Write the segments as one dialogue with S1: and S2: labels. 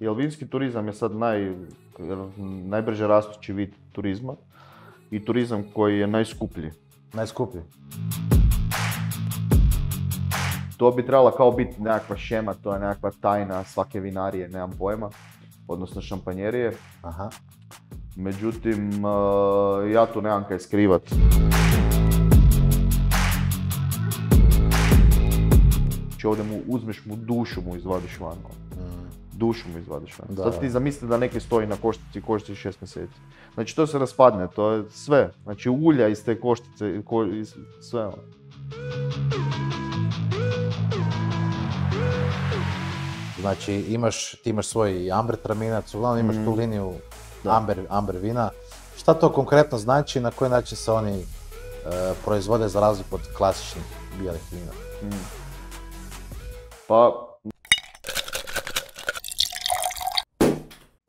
S1: Jer vinski turizam je sad naj, najbrže rastući vid turizma i turizam koji je najskuplji. Najskuplji? To bi trebala kao biti nekakva šema, to je nekakva tajna svake vinarije, nemam pojma, odnosno šampanjerije. Aha. Međutim, eh, ja tu nemam kaj skrivat. Če ovdje mu uzmeš mu dušu, mu izvadiš van. Ono dušu mu izvadiš. Da. Sad ti zamisli da neki stoji na koštici i koštici 6 mjeseci. Znači to se raspadne, to je sve. Znači ulja iz te koštice, ko, sve ono.
S2: Znači imaš, ti imaš svoj amber traminac, uglavnom imaš tu mhm. liniju amber, amber vina. Šta to konkretno znači i na koji način se oni e, proizvode za razliku od klasičnih bijelih vina? Mhm. Pa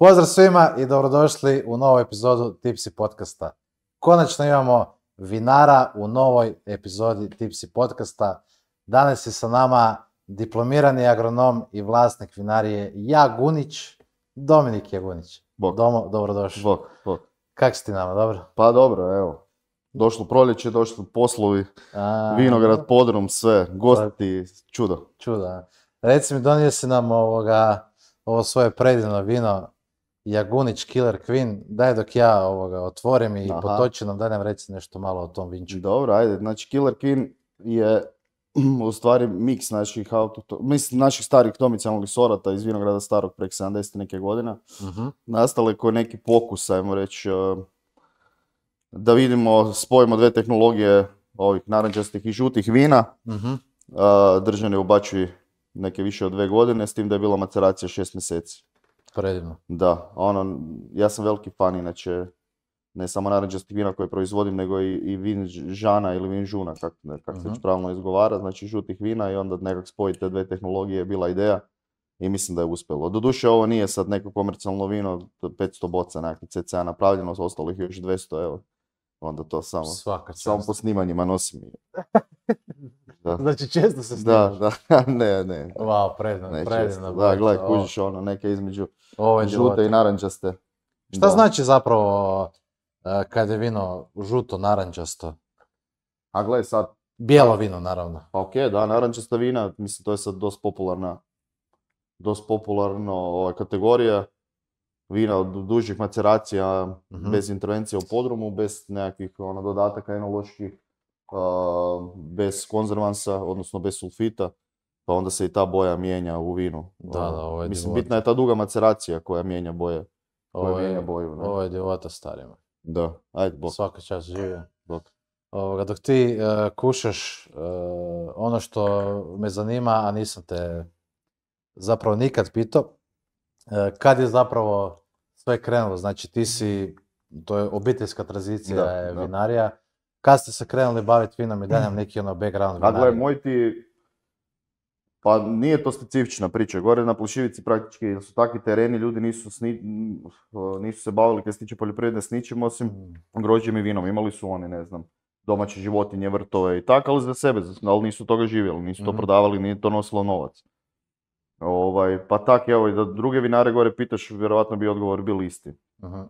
S2: Pozdrav svima i dobrodošli u novu epizodu Tipsi podcasta. Konačno imamo vinara u novoj epizodi Tipsi podcasta. Danas je sa nama diplomirani agronom i vlasnik vinarije Jagunić, Dominik Jagunić. Bog. Domo, dobrodošli. Bok. Bok. Kak si ti nama, dobro? Pa
S1: dobro, evo. Došlo proljeće, došli poslovi, A... vinograd, podrum, sve, gosti, čudo.
S2: Čudo. Reci mi, donio si nam ovoga, ovo svoje predivno vino, Jagunić, Killer Queen, daj dok ja ovoga otvorim i Aha. nam, daj nam reci nešto malo o tom vinču.
S1: Dobro, ajde, znači Killer Queen je u stvari miks naših auto, mislim, naših starih ali sorata iz vinograda starog prek 70 neke godine. Uh-huh. Nastale neki pokus, ajmo reći, e, da vidimo, spojimo dve tehnologije ovih naranđastih i žutih vina. Uh-huh. u bačvi neke više od dve godine, s tim da je bila maceracija šest mjeseci. Da, ono, ja sam veliki fan inače, ne samo naranđastih vina koje proizvodim, nego i, i vin žana ili vin žuna, kako se uh pravno izgovara, znači žutih vina i onda nekako spojiti te dve tehnologije je bila ideja i mislim da je uspjelo. Doduše ovo nije sad neko komercijalno vino, 500 boca nekakve CCA napravljeno, ostalih još 200, evo. Onda to samo, samo po snimanjima nosim. Da. Znači često se snimaš?
S2: Da, da, ne, ne. Wow, predivno. Da, gledaj, kužiš ono, neke između Ove žute i narančaste. Šta znači zapravo e, kad je vino žuto, narančasto? A gle sad... Bijelo vino, naravno. Pa okej,
S1: okay, da, narančasta vina, mislim, to je sad dosta popularna, dosta ova kategorija. Vina od dužih maceracija, mhm. bez intervencija u podrumu, bez nekakvih ono, dodataka enoloških, bez konzervansa, odnosno bez sulfita pa onda se i ta boja mijenja u vinu. Da, ono, da, ovo je Mislim, bitna je ta duga
S2: maceracija koja mijenja boje. ovo je, mijenja boju. Ne? Ovo je starima. Da, ajde, bok. Svaka čast žive. Bok. dok ti e, kušaš e, ono što me zanima, a nisam te zapravo nikad pitao, e, kad je zapravo sve krenulo? Znači ti si, to je obiteljska tranzicija vinarija. Kad ste se krenuli baviti vinom i danjem neki ono background vinarija? moj
S1: pa nije to specifična priča. Gore na plošivici praktički su takvi tereni, ljudi nisu, nisu se bavili kad se tiče poljoprivredne s ničim, osim mm. grožđem i vinom. Imali su oni, ne znam, domaće životinje, vrtove i tako, ali za sebe, ali nisu toga živjeli, nisu to mhm. prodavali, nije to nosilo novac. Ovaj, pa tak, evo, ovaj, da druge vinare gore pitaš, vjerojatno bi odgovor bili isti.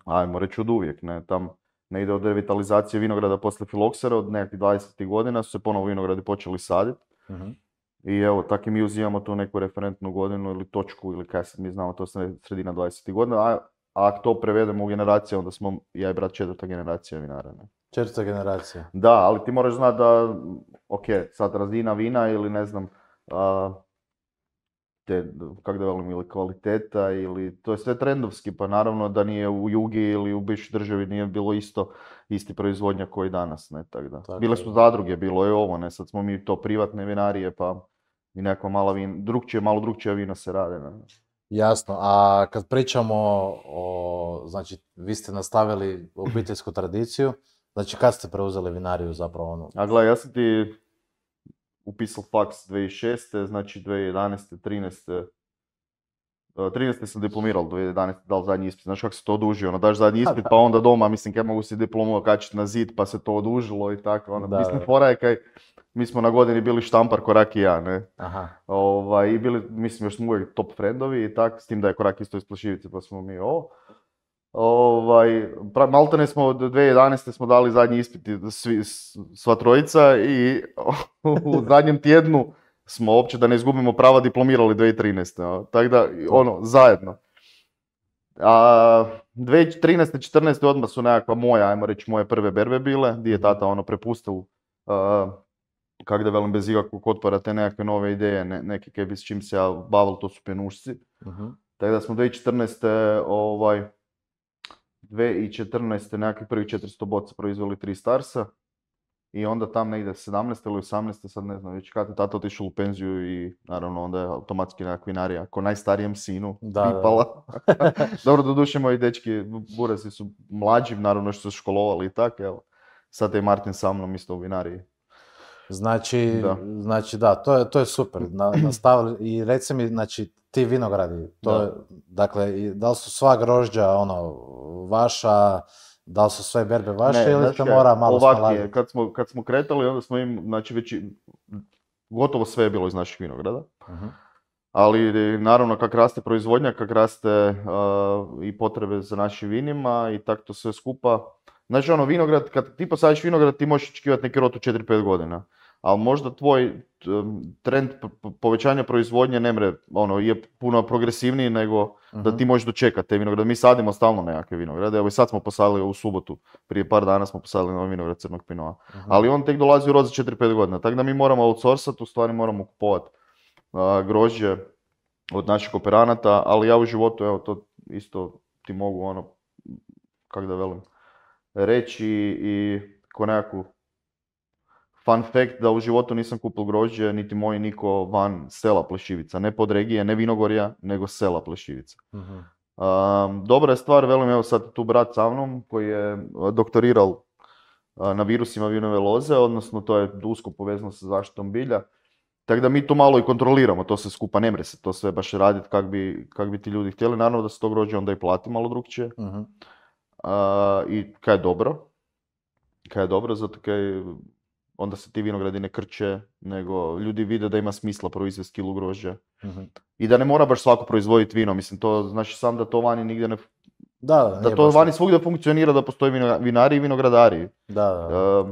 S1: Ajmo reći od uvijek, ne, tam ne ide od revitalizacije vinograda posle filoksera, od nekakvih 20. godina su se ponovo vinogradi počeli saditi. Mhm. I evo, tako mi uzimamo tu neku referentnu godinu ili točku ili kaj mi znamo, to je sredina 20. godina, a, a ako to prevedemo u generaciju, onda smo, ja i brat, četvrta generacija vinara. Ne?
S2: Četvrta generacija.
S1: Da, ali ti moraš znati da, ok, sad razina vina ili ne znam, te, kak da velim, ili kvaliteta, ili, to je sve trendovski, pa naravno da nije u Jugi ili u bivšoj državi nije bilo isto, isti proizvodnja koji danas, ne, tako da. Bile su zadruge, bilo je ovo, ne, sad smo mi to privatne vinarije,
S2: pa i nekakva malo vina, drugčije, malo drugčija vina se rade. Ne? Jasno, a kad pričamo o, znači, vi ste nastavili obiteljsku tradiciju, znači kad ste preuzeli vinariju zapravo ono?
S1: A gledaj, ja sam ti upisao faks 2006. znači 2011. 13. 13. sam diplomirao 2011. dal zadnji ispit, Znači kako se to oduži, ono, daš zadnji ispit pa onda doma, mislim kaj mogu si diplomu okačiti na zid pa se to odužilo i tako, ono, mislim, fora je kaj mi smo na godini bili štampar Korak i ja, ne? Aha. Ovaj, I bili, mislim, još smo uvijek top friendovi i tak, s tim da je Korak isto iz pa smo mi ovo. Ovaj, maltene smo od 2011. smo dali zadnji ispit sva trojica i u zadnjem tjednu smo uopće da ne izgubimo prava diplomirali 2013. Tako da, ono, zajedno. A, 2013. 14. odmah su nekakva moja, ajmo reći, moje prve berbe bile, gdje je mhm. tata ono prepustio kak da velim, bez ikakvog otpora te nekakve nove ideje, ne, neke kebi s čim se ja bavil, to su pjenušci. Uh-huh. Tako da smo 2014. ovaj, 2014. nekakvih prvi 400 boca proizveli tri starsa. I onda tam negdje 17. ili 18. sad ne znam, već kada je tata otišao u penziju i naravno onda je automatski nekakvi vinarija, ako najstarijem sinu, da, pipala. Da. Dobro, doduše moji dečki, burazi su mlađi, naravno što su školovali i tak,
S2: evo. Sad je Martin sa mnom isto u vinariji, Znači da, znači, da to, je, to je super. Na, I reci mi, znači, ti vinogradi, to da. Je, dakle, li su sva grožđa, ono, vaša, da li su sve berbe vaše ili znači, mora malo ovak
S1: kad smo, kad smo kretali, onda smo im, znači, već gotovo sve je bilo iz naših vinograda. Mhm. Ali naravno kak raste proizvodnja, kak raste i potrebe za našim vinima i tako to sve skupa. Znači ono vinograd, kad ti posadiš vinograd ti možeš očekivati neki rot 4-5 godina ali možda tvoj trend povećanja proizvodnje Nemre ono, je puno progresivniji nego da ti mhm. možeš dočekati te vinograde. Mi sadimo stalno nekakve vinograde, evo i sad smo posadili u subotu, prije par dana smo posadili novi vinograd crnog Pinoa. Mhm. Ali on tek dolazi u rod 4-5 godina, tako da mi moramo outsourcat, u stvari moramo kupovati grožđe od naših operanata, ali ja u životu, evo to isto ti mogu ono, kak da velim, reći i ko nekakvu fun fact da u životu nisam kupil grožđe, niti moj niko van sela Plešivica. Ne pod regije, ne vinogorja, nego sela Plešivica. Mhm. dobra je stvar, velim, evo sad tu brat sa mnom koji je doktoriral na virusima vinove loze, odnosno to je usko povezano sa zaštitom bilja. Tako da mi to malo i kontroliramo, to se skupa ne mre se to sve baš raditi kak bi, bi ti ljudi htjeli. Naravno da se to grođe onda i plati malo drugčije. Mhm. I kaj je dobro. Kaj je dobro, zato kaj onda se ti vinogradi ne krče, nego ljudi vide da ima smisla proizvesti kilu grožđa. Mhm. I da ne mora baš svako proizvoditi vino, mislim, to znači sam da to vani nigdje ne...
S2: Da, da, da to vani
S1: svugdje funkcionira, da postoji vinari i vinogradari.
S2: Da, da.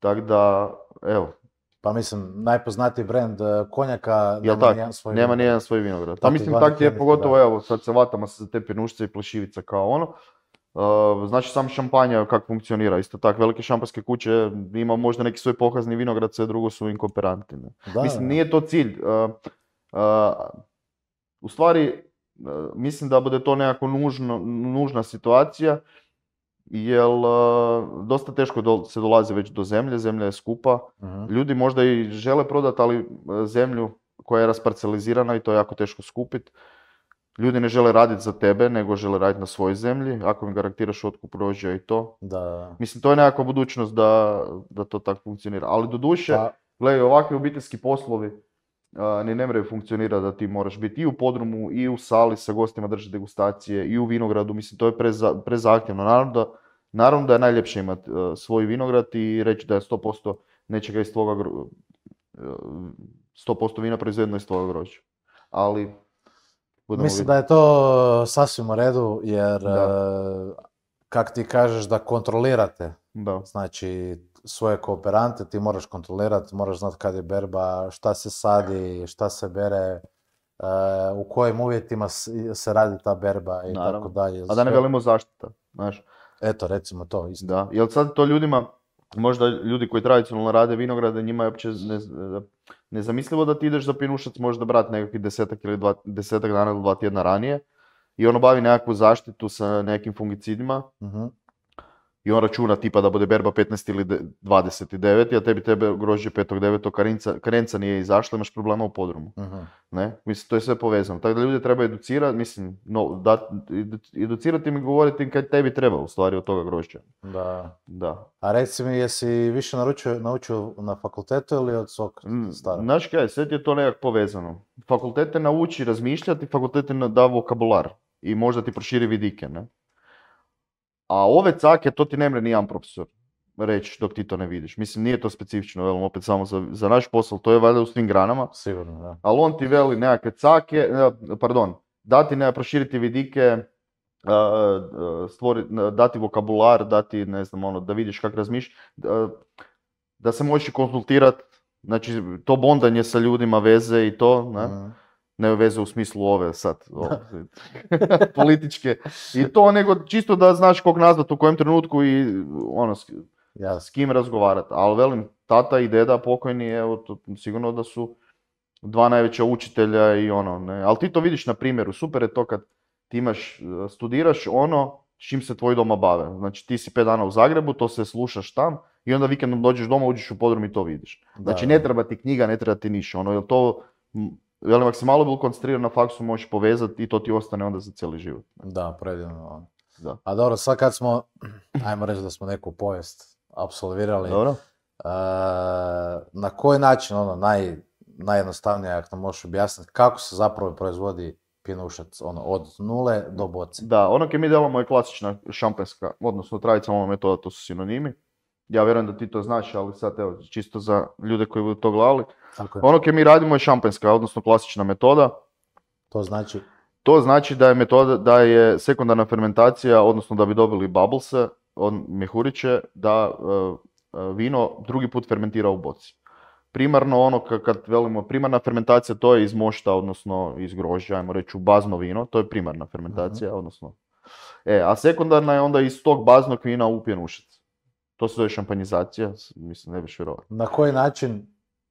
S2: Tako da, evo. Pa mislim, najpoznatiji brend eh, konjaka nema nijedan svoj Nema nijedan svoj vinograd. Pa mislim, tak je pogotovo, evo, sad
S1: se se za te pjenušce i plešivice kao ono. Znači sam šampanja kako funkcionira, isto tako velike šampanske kuće ima možda neki svoj pohazni vinograd, sve drugo su inkooperanti. Mislim, nije to cilj. U stvari, mislim da bude to nekako nužna situacija, jer dosta teško se dolazi već do zemlje, zemlja je skupa. Ljudi možda i žele prodati, ali zemlju koja je rasparcelizirana i to je jako teško skupiti ljudi ne žele raditi za tebe, nego žele raditi na svojoj zemlji. Ako im garantiraš otkup rođa i to. Da. Mislim, to je nekakva budućnost da, da to tako funkcionira. Ali do duše, pa- gledaj, ovakvi obiteljski poslovi uh, ni ne moraju funkcionirati da ti moraš biti i u podrumu, i u sali sa gostima držati degustacije, i u vinogradu. Mislim, to je preza, prezahtjevno. Naravno da, naravno da je najljepše imati uh, svoj vinograd i reći da je 100% nečega iz tvoga, 100% uh, vina proizvedeno iz tvojeg grožđa. Ali Mislim da
S2: je to e, sasvim u redu, jer Kako e, kak ti kažeš da kontrolirate, znači svoje kooperante ti moraš kontrolirati, moraš znati kad je berba, šta se sadi, šta se bere, e, u kojim uvjetima se radi ta berba i tako dalje. A da ne velimo
S1: zaštita, znaš. Eto, recimo to isto. Da, jel sad to ljudima, možda ljudi koji tradicionalno rade vinograde, njima je uopće ne, nezamislivo da ti ideš za Pinušac možda brat nekakvih desetak ili dva, desetak dana ili dva tjedna ranije i on obavi nekakvu zaštitu sa nekim fungicidima. Uh-huh i on računa tipa da bude berba 15 ili 29, a tebi tebe grožđe 5.9. Karenca, karenca nije izašla, imaš problema u podrumu. Ne? Mislim, to je sve povezano. Tako da ljude treba educirati, mislim, no, da, educirati im i govoriti im kaj tebi treba u stvari od toga grožđa. Da. da.
S2: A reci mi, jesi više naručio, naučio na fakultetu ili od svog mm, starog?
S1: Znaš kaj, sve ti je to nekako povezano. Fakultete nauči razmišljati, fakultete da vokabular i možda ti proširi vidike, ne? A ove cake, to ti ne mre nijedan profesor reći dok ti to ne vidiš. Mislim, nije to specifično, opet samo za, za naš posao, to je valjda u svim granama. Sigurno, da. Ali on ti veli nekakve cake, e, pardon, dati ne, proširiti vidike, e, e, stvori, dati vokabular, dati, ne znam, ono, da vidiš kako razmišljaš, da, se možeš konsultirati, znači to bondanje sa ljudima, veze i to, ne? Mhm ne veze u smislu ove sad političke i to, nego čisto da znaš kog nazvat u kojem trenutku i ono, s, ja. s kim razgovarati. Ali velim, tata i deda pokojni, evo, sigurno da su dva najveća učitelja i ono, ne. Ali ti to vidiš na primjeru, super je to kad ti imaš, e, studiraš ono s čim se tvoj doma bave. Znači ti si pet dana u Zagrebu, to se slušaš tam i onda vikendom dođeš doma, uđeš u podrum i to vidiš. Znači ne treba ti knjiga, ne treba ti ništa. Ono, je to velim, ako si malo bilo koncentriran na faksu, možeš povezati i to ti ostane onda za
S2: cijeli život. Da, predivno. Da. A dobro, sad kad smo, ajmo reći da smo neku povijest absolvirali, dobro. E, na koji način, ono, naj, najjednostavnije, ako nam možeš objasniti, kako se zapravo proizvodi pinušac, ono, od nule do boce? Da, ono koje mi delamo je klasična šampanska, odnosno tradicionalna metoda, to su
S1: sinonimi. Ja vjerujem da ti to znaš, ali sad, evo, čisto za ljude koji budu to gledali, ono koje mi radimo je šampanjska, odnosno klasična metoda. To znači? To znači da je metoda, da je sekundarna fermentacija, odnosno da bi dobili bubblese, on mehuriće, da e, e, vino drugi put fermentira u boci. Primarno ono, kad velimo, primarna fermentacija to je iz mošta, odnosno iz grožđa, ajmo reći u bazno vino, to je primarna fermentacija, mhm. odnosno... E, a sekundarna je onda iz tog baznog vina u pjenušac. To se zove šampanjizacija, mislim, ne biš vjerovati.
S2: Na koji način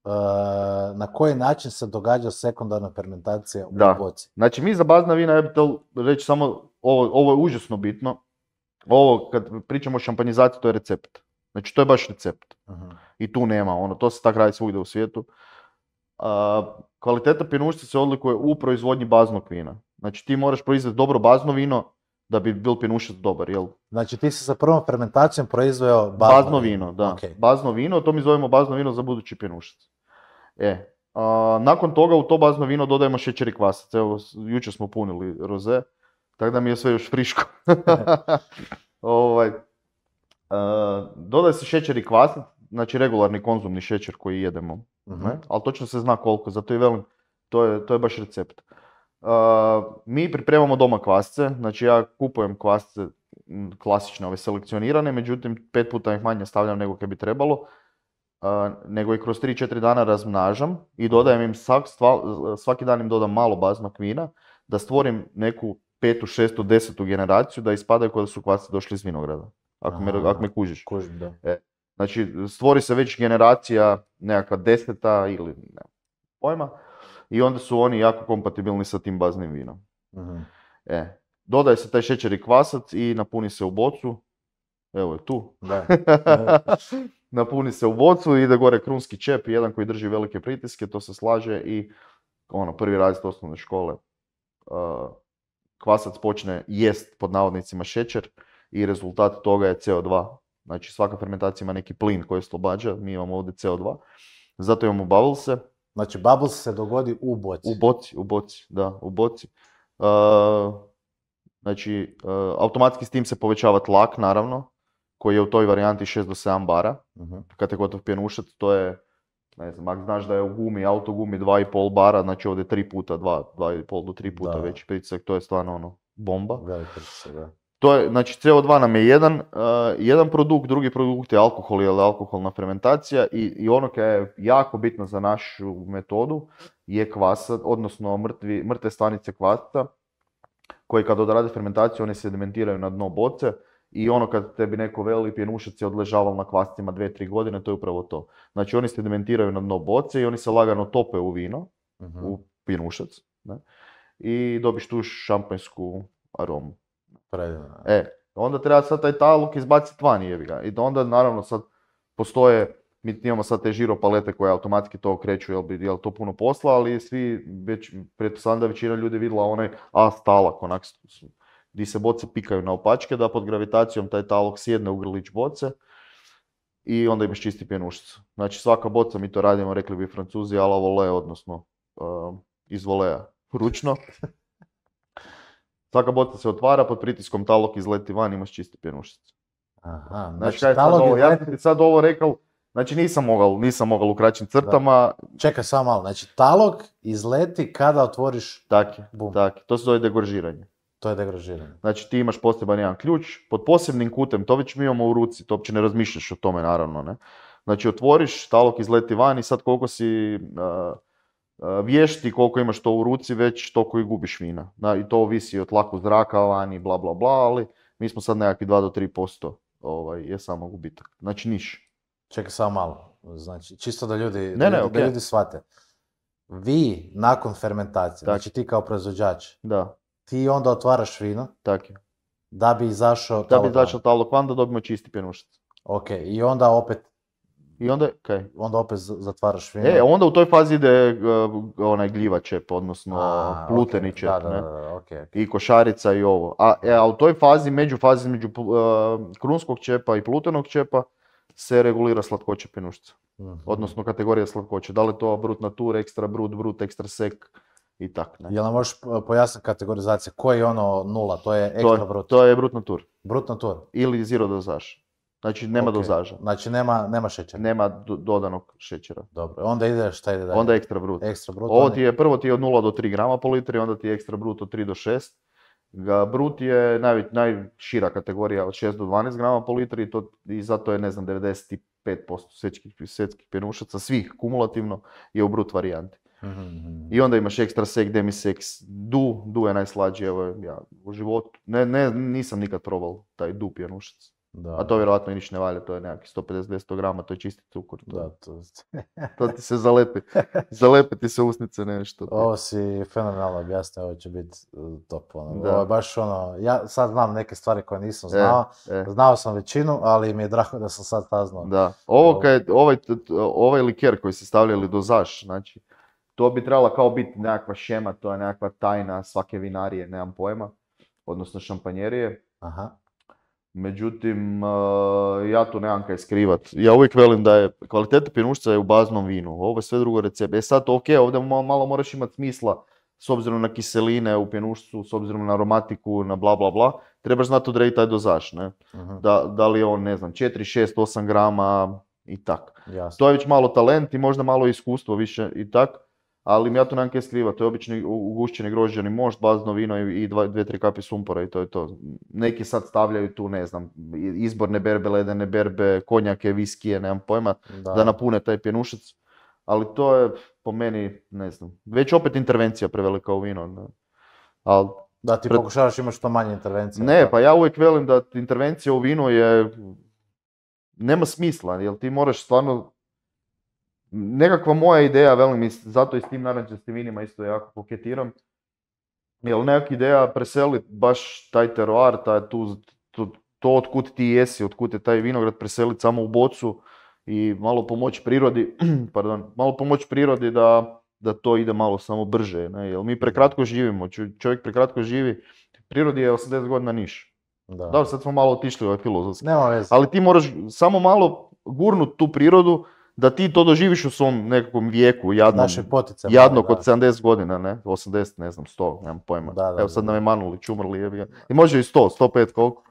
S2: Eh, na koji način se događa sekundarna fermentacija u
S1: da. boci. Znači mi za bazna vina, ja bih reći samo, ovo, je užasno bitno, ovo kad pričamo o šampanjizaciji, to je recept. Znači to je baš recept. Mhm. I tu nema, ono, to se tako radi svugdje u svijetu. Eh, kvaliteta pjenušca se odlikuje u proizvodnji baznog vina. Znači ti moraš proizvesti dobro bazno vino da bi bil pinušac dobar, jel?
S2: Znači ti si sa prvom fermentacijom proizveo bazno,
S1: vino. Da, bazno vino, to mi zovemo bazno vino za budući pjenušac. E, a, nakon toga u to bazno vino dodajemo šećer i kvasac. Evo, jučer smo punili roze, tako da mi je sve još friško. ovaj, dodaje se šećer i kvasac, znači regularni konzumni šećer koji jedemo. Mhm. Ne? Ali točno se zna koliko, zato i velim, to je, to je baš recept. mi pripremamo doma kvasce, znači ja kupujem kvasce klasične, ove selekcionirane, međutim pet puta ih manje stavljam nego kad bi trebalo nego ih kroz 3-4 dana razmnažam i dodajem im svak, svaki dan im dodam malo baznog vina da stvorim neku petu, šestu, desetu generaciju da ispadaju kod da su kvasci došli iz vinograda. Ako, me, ako me kužiš. da. E, znači, stvori se već generacija nekakva deseta ili ne, pojma i onda su oni jako kompatibilni sa tim baznim vinom. uh E, dodaje se taj šećer i kvasac i napuni se u bocu. Evo je tu. Da. napuni se u bocu, ide gore krunski čep, jedan koji drži velike pritiske, to se slaže i ono, prvi razred osnovne škole uh, kvasac počne jest pod navodnicima šećer i rezultat toga je CO2. Znači svaka fermentacija ima neki plin koji se oslobađa, mi imamo ovdje CO2. Zato imamo bubblese. Znači bubbles se dogodi u boci. U boci, u boci, da, u boci. Uh, znači, uh, automatski s tim se povećava tlak, naravno, koji je u toj varijanti 6 do 7 bara. Uh-huh. Kad te gotov pjenušac, to je, ne znam, ako znaš da je u gumi, auto gumi 2,5 bara, znači ovdje 3 puta, 2, 2,5 do 3 puta da. veći pritisak, to je stvarno ono, bomba. Veliki da. To je, znači CO2 nam je jedan, uh, jedan produkt, drugi produkt je alkohol ili alkoholna fermentacija i, i ono koje je jako bitno za našu metodu je kvasa, odnosno mrtvi, mrtve stanice kvasca koji kad odrade fermentaciju oni sedimentiraju na dno boce i ono kad tebi neko veli pjenušac je odležavao na kvastima 2 tri godine, to je upravo to. Znači oni sedimentiraju na dno boce i oni se lagano tope u vino, mhm. u pjenušac, ne? i dobiš tu šampanjsku aromu. Predivno. E, onda treba sad taj taluk izbaciti van, jebi ga. I onda naravno sad postoje mi imamo sad te žiro palete koje automatski to okreću, jel, bi, jel to puno posla, ali svi, već, pretpostavljam da većina ljudi vidjela onaj A stalak, onak gdje se boce pikaju na opačke, da pod gravitacijom taj talog sjedne u grlić boce i onda imaš čisti pjenušicu. Znači svaka boca, mi to radimo, rekli bi francuzi, la vole, odnosno um, iz voleja, ručno. Svaka boca se otvara, pod pritiskom talog izleti van, imaš čisti pjenušicu. znači, znači ja sam sad ovo rekao, znači nisam mogao, nisam mogao u kraćim crtama.
S2: Čeka Čekaj samo malo, znači talog izleti kada otvoriš
S1: tak je, to se zove degoržiranje.
S2: To je degražiranje.
S1: Znači ti imaš poseban jedan ključ, pod posebnim kutem, to već mi imamo u ruci, to uopće ne razmišljaš o tome naravno, ne. Znači otvoriš, talok izleti van i sad koliko si e, e, vješti, koliko imaš to u ruci, već toliko i gubiš vina. I to ovisi od tlaku zraka i bla bla bla, ali mi smo sad nekakvi 2 do 3% ovaj, je samo gubitak.
S2: Znači niš. Čekaj samo malo, znači čisto da ljudi, ne, da ljudi, shvate. Vi nakon fermentacije, znači ti kao proizvođač, da ti onda otvaraš vino. Tako Da bi izašao... Da bi izašao
S1: talokvan da dobimo čisti pjenušac. Ok,
S2: i onda opet... I onda, Onda opet zatvaraš vino. E, onda u toj fazi ide
S1: uh, onaj gljivačep odnosno pluteni čep, da, da, I košarica i ovo. E, a, u toj fazi, među fazi između e, krunskog čepa i plutenog čepa, se regulira slatkoća pjenušca. Mhm. Odnosno kategorija slatkoće. Da li to brut natur,
S2: ekstra brut, brut, ekstra sek, i tako. Ne? Jel nam možeš pojasniti kategorizacije? Koji je ono nula? To je ekstra to, brut? To je brutno tur. Brutno tur. Ili zero dozaž. Znači nema dozaža. Znači nema, nema šećera. Nema dodanog šećera. Dobro. Onda ide šta ide dalje? Onda ekstra brut. Ekstra brut. Ovo ti
S1: je, prvo ti je od 0 do 3 grama po litri, onda ti je ekstra brut od 3 do 6. brut je najšira kategorija od 6 do 12 grama po litri i, to, i zato je, ne znam, 95% svjetskih, svjetskih pjenušaca, svih kumulativno, je u brut varijanti. Mhm. I onda imaš ekstra sek, demi seks, du, du je najslađi, evo ja u životu, ne, ne, nisam nikad probao taj du pjenušac. Da. A to vjerojatno i ništa ne valja, to je nekakvih 150-200 grama, to je čisti cukor. To, da, to... to ti se zalepi, zalepi ti se usnice nešto. Ovo
S2: si fenomenalno objasnio, ovo će biti e, top. Ono. Ovo je baš ono, ja sad znam neke stvari koje nisam e, znao, e. znao sam većinu, ali mi je drago da sam sad saznao. Da, ovo kad,
S1: ovaj, ovaj liker koji ste stavljali do zaš, znači, to bi trebala kao biti nekakva šema, to je nekakva tajna svake vinarije, nemam pojma, odnosno šampanjerije. Aha. Međutim, eh, ja tu nemam kaj skrivat. Ja uvijek velim da je kvaliteta pinušca je u baznom vinu. Ovo je sve drugo recept. E sad, ok, ovdje malo moraš imati smisla s obzirom na kiseline u pjenušcu, s obzirom na aromatiku, na bla bla bla, trebaš znati odrediti taj dozaš. ne? Mhm. Da, li je on, ne znam, 4, 6, 8 grama i tak. To je već malo talent i možda malo iskustvo više i tak ali ja to nemam kje skriva, to je obični ugušćeni grožđani mošt, bazno vino i, dva, dve, tri kapi sumpora i to je to. Neki sad stavljaju tu, ne znam, izborne berbe, ledene berbe, konjake, viskije, nemam pojma, da, napune taj pjenušac. Ali to je po meni, ne znam, već opet intervencija prevelika u vino. Ali da ti
S2: pokušavaš imaš što manje intervencije. Ne,
S1: pa ja uvijek velim da intervencija u vino je... Nema smisla, jer ti moraš stvarno nekakva moja ideja, velim, zato i s tim se vinima isto jako koketiram, li nekakva ideja preseliti baš taj teroar, taj, tu, to, to otkud ti jesi, otkud je taj vinograd preseliti samo u bocu i malo pomoći prirodi, pardon, malo pomoć prirodi da, da to ide malo samo brže, ne? mi prekratko živimo, čovjek prekratko živi, prirodi je 80 godina niš. Da. da, sad smo malo otišli ovaj filozofski. Ali ti moraš samo malo gurnut tu prirodu da ti to doživiš u svom nekakvom vijeku jadnom, jadno kod 70 godina, ne, 80, ne znam, 100, nemam pojma. Da, Evo sad nam je Manulić umrli, je i može i 100, 105, koliko.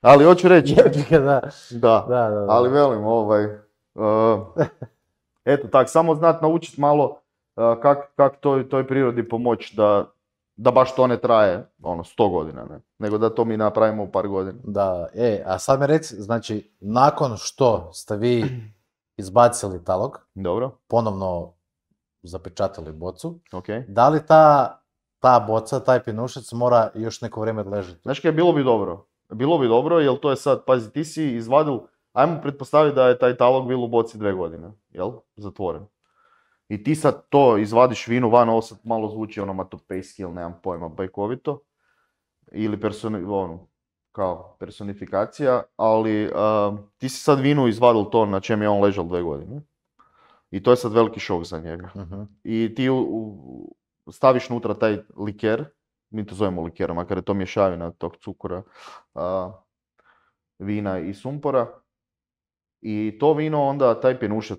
S1: Ali hoću reći. da. Da. da. ali velim, ovaj, e, eto tak, samo znat naučit malo e, kako kak, toj, prirodi pomoći da, da baš to ne traje, ono, 100
S2: godina, ne, nego da to mi napravimo u par godina. Da, e, a sad mi reci, znači, nakon što ste vi izbacili talog, Dobro. ponovno zapečatili bocu. Okay. Da li ta, ta boca, taj pinušec mora još neko vrijeme ležati?
S1: Znaš kaj, bilo bi dobro. Bilo bi dobro, jer to je sad, pazi, ti si izvadil, ajmo pretpostaviti da je taj talog bilo u boci dve godine, jel? Zatvoren. I ti sad to izvadiš vinu van, ovo sad malo zvuči ono matopejski ili nemam pojma, bajkovito. Ili person, ono, kao personifikacija, ali ehm, ti si sad vinu izvadil to na čem je on ležao dve godine. I to je sad veliki šok za njega. Mhm. I ti staviš unutra taj liker, mi to zovemo likerom, makar je to mješavina tog cukora, uh, ehm, vina i sumpora. I to vino onda, taj pjenušac,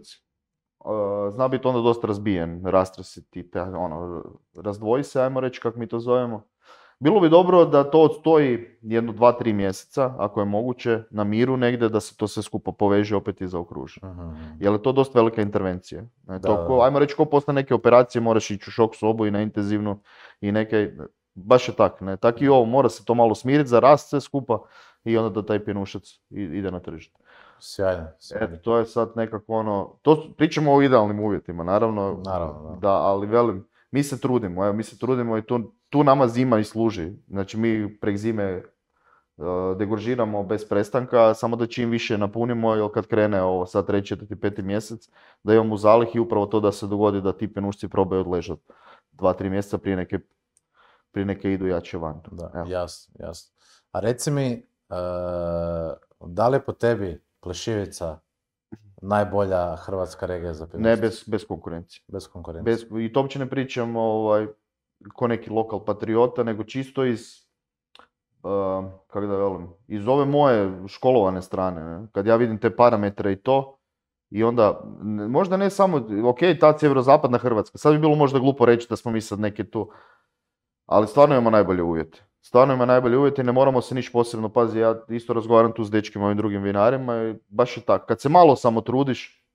S1: uh, zna biti onda dosta razbijen, rastresiti, ono, razdvoji se, ajmo reći kako mi to zovemo. Bilo bi dobro da to odstoji jedno, dva, tri mjeseca, ako je moguće, na miru negdje, da se to sve skupa poveže opet i zaokruži. Uh-huh. Jer je to dosta velika intervencija. E, to ajmo reći, ko postane neke operacije moraš ići u šok sobu i na intenzivnu i neke, baš je tak, ne, tak i mm. ovo, mora se to malo smiriti za rast sve skupa i onda da taj pjenušac ide na tržište. Sjajno, Eto, to je sad nekako ono, to pričamo o idealnim uvjetima, naravno, naravno da. da, ali velim, mi se trudimo, evo, mi se trudimo i tu tu nama zima i služi. Znači mi prek zime e, bez prestanka, samo da čim više napunimo, jer kad krene ovo sad treći, četvrti, peti mjesec, da imamo zalih i upravo to da se dogodi da ti penušci probaju odležati dva, tri mjeseca prije neke, prije neke idu jače van. Da,
S2: jasno, jasno. A reci mi, e, da li je po tebi plešivica najbolja hrvatska regija za penušci? Ne, bez, bez konkurencije. Bez konkurencije. Bez,
S1: I to uopće ne pričam, ovaj, ko neki lokal patriota, nego čisto iz, uh, kako da velim, iz ove moje školovane strane. Kad ja vidim te parametre i to, i onda, možda ne samo, ok, ta sjeverozapadna Hrvatska, sad bi bilo možda glupo reći da smo mi sad neke tu, ali stvarno imamo najbolje uvjete. Stvarno ima najbolje uvjete ne moramo se niš posebno pazi, ja isto razgovaram tu s dečkima ovim drugim vinarima baš je tako. Kad se malo samo trudiš,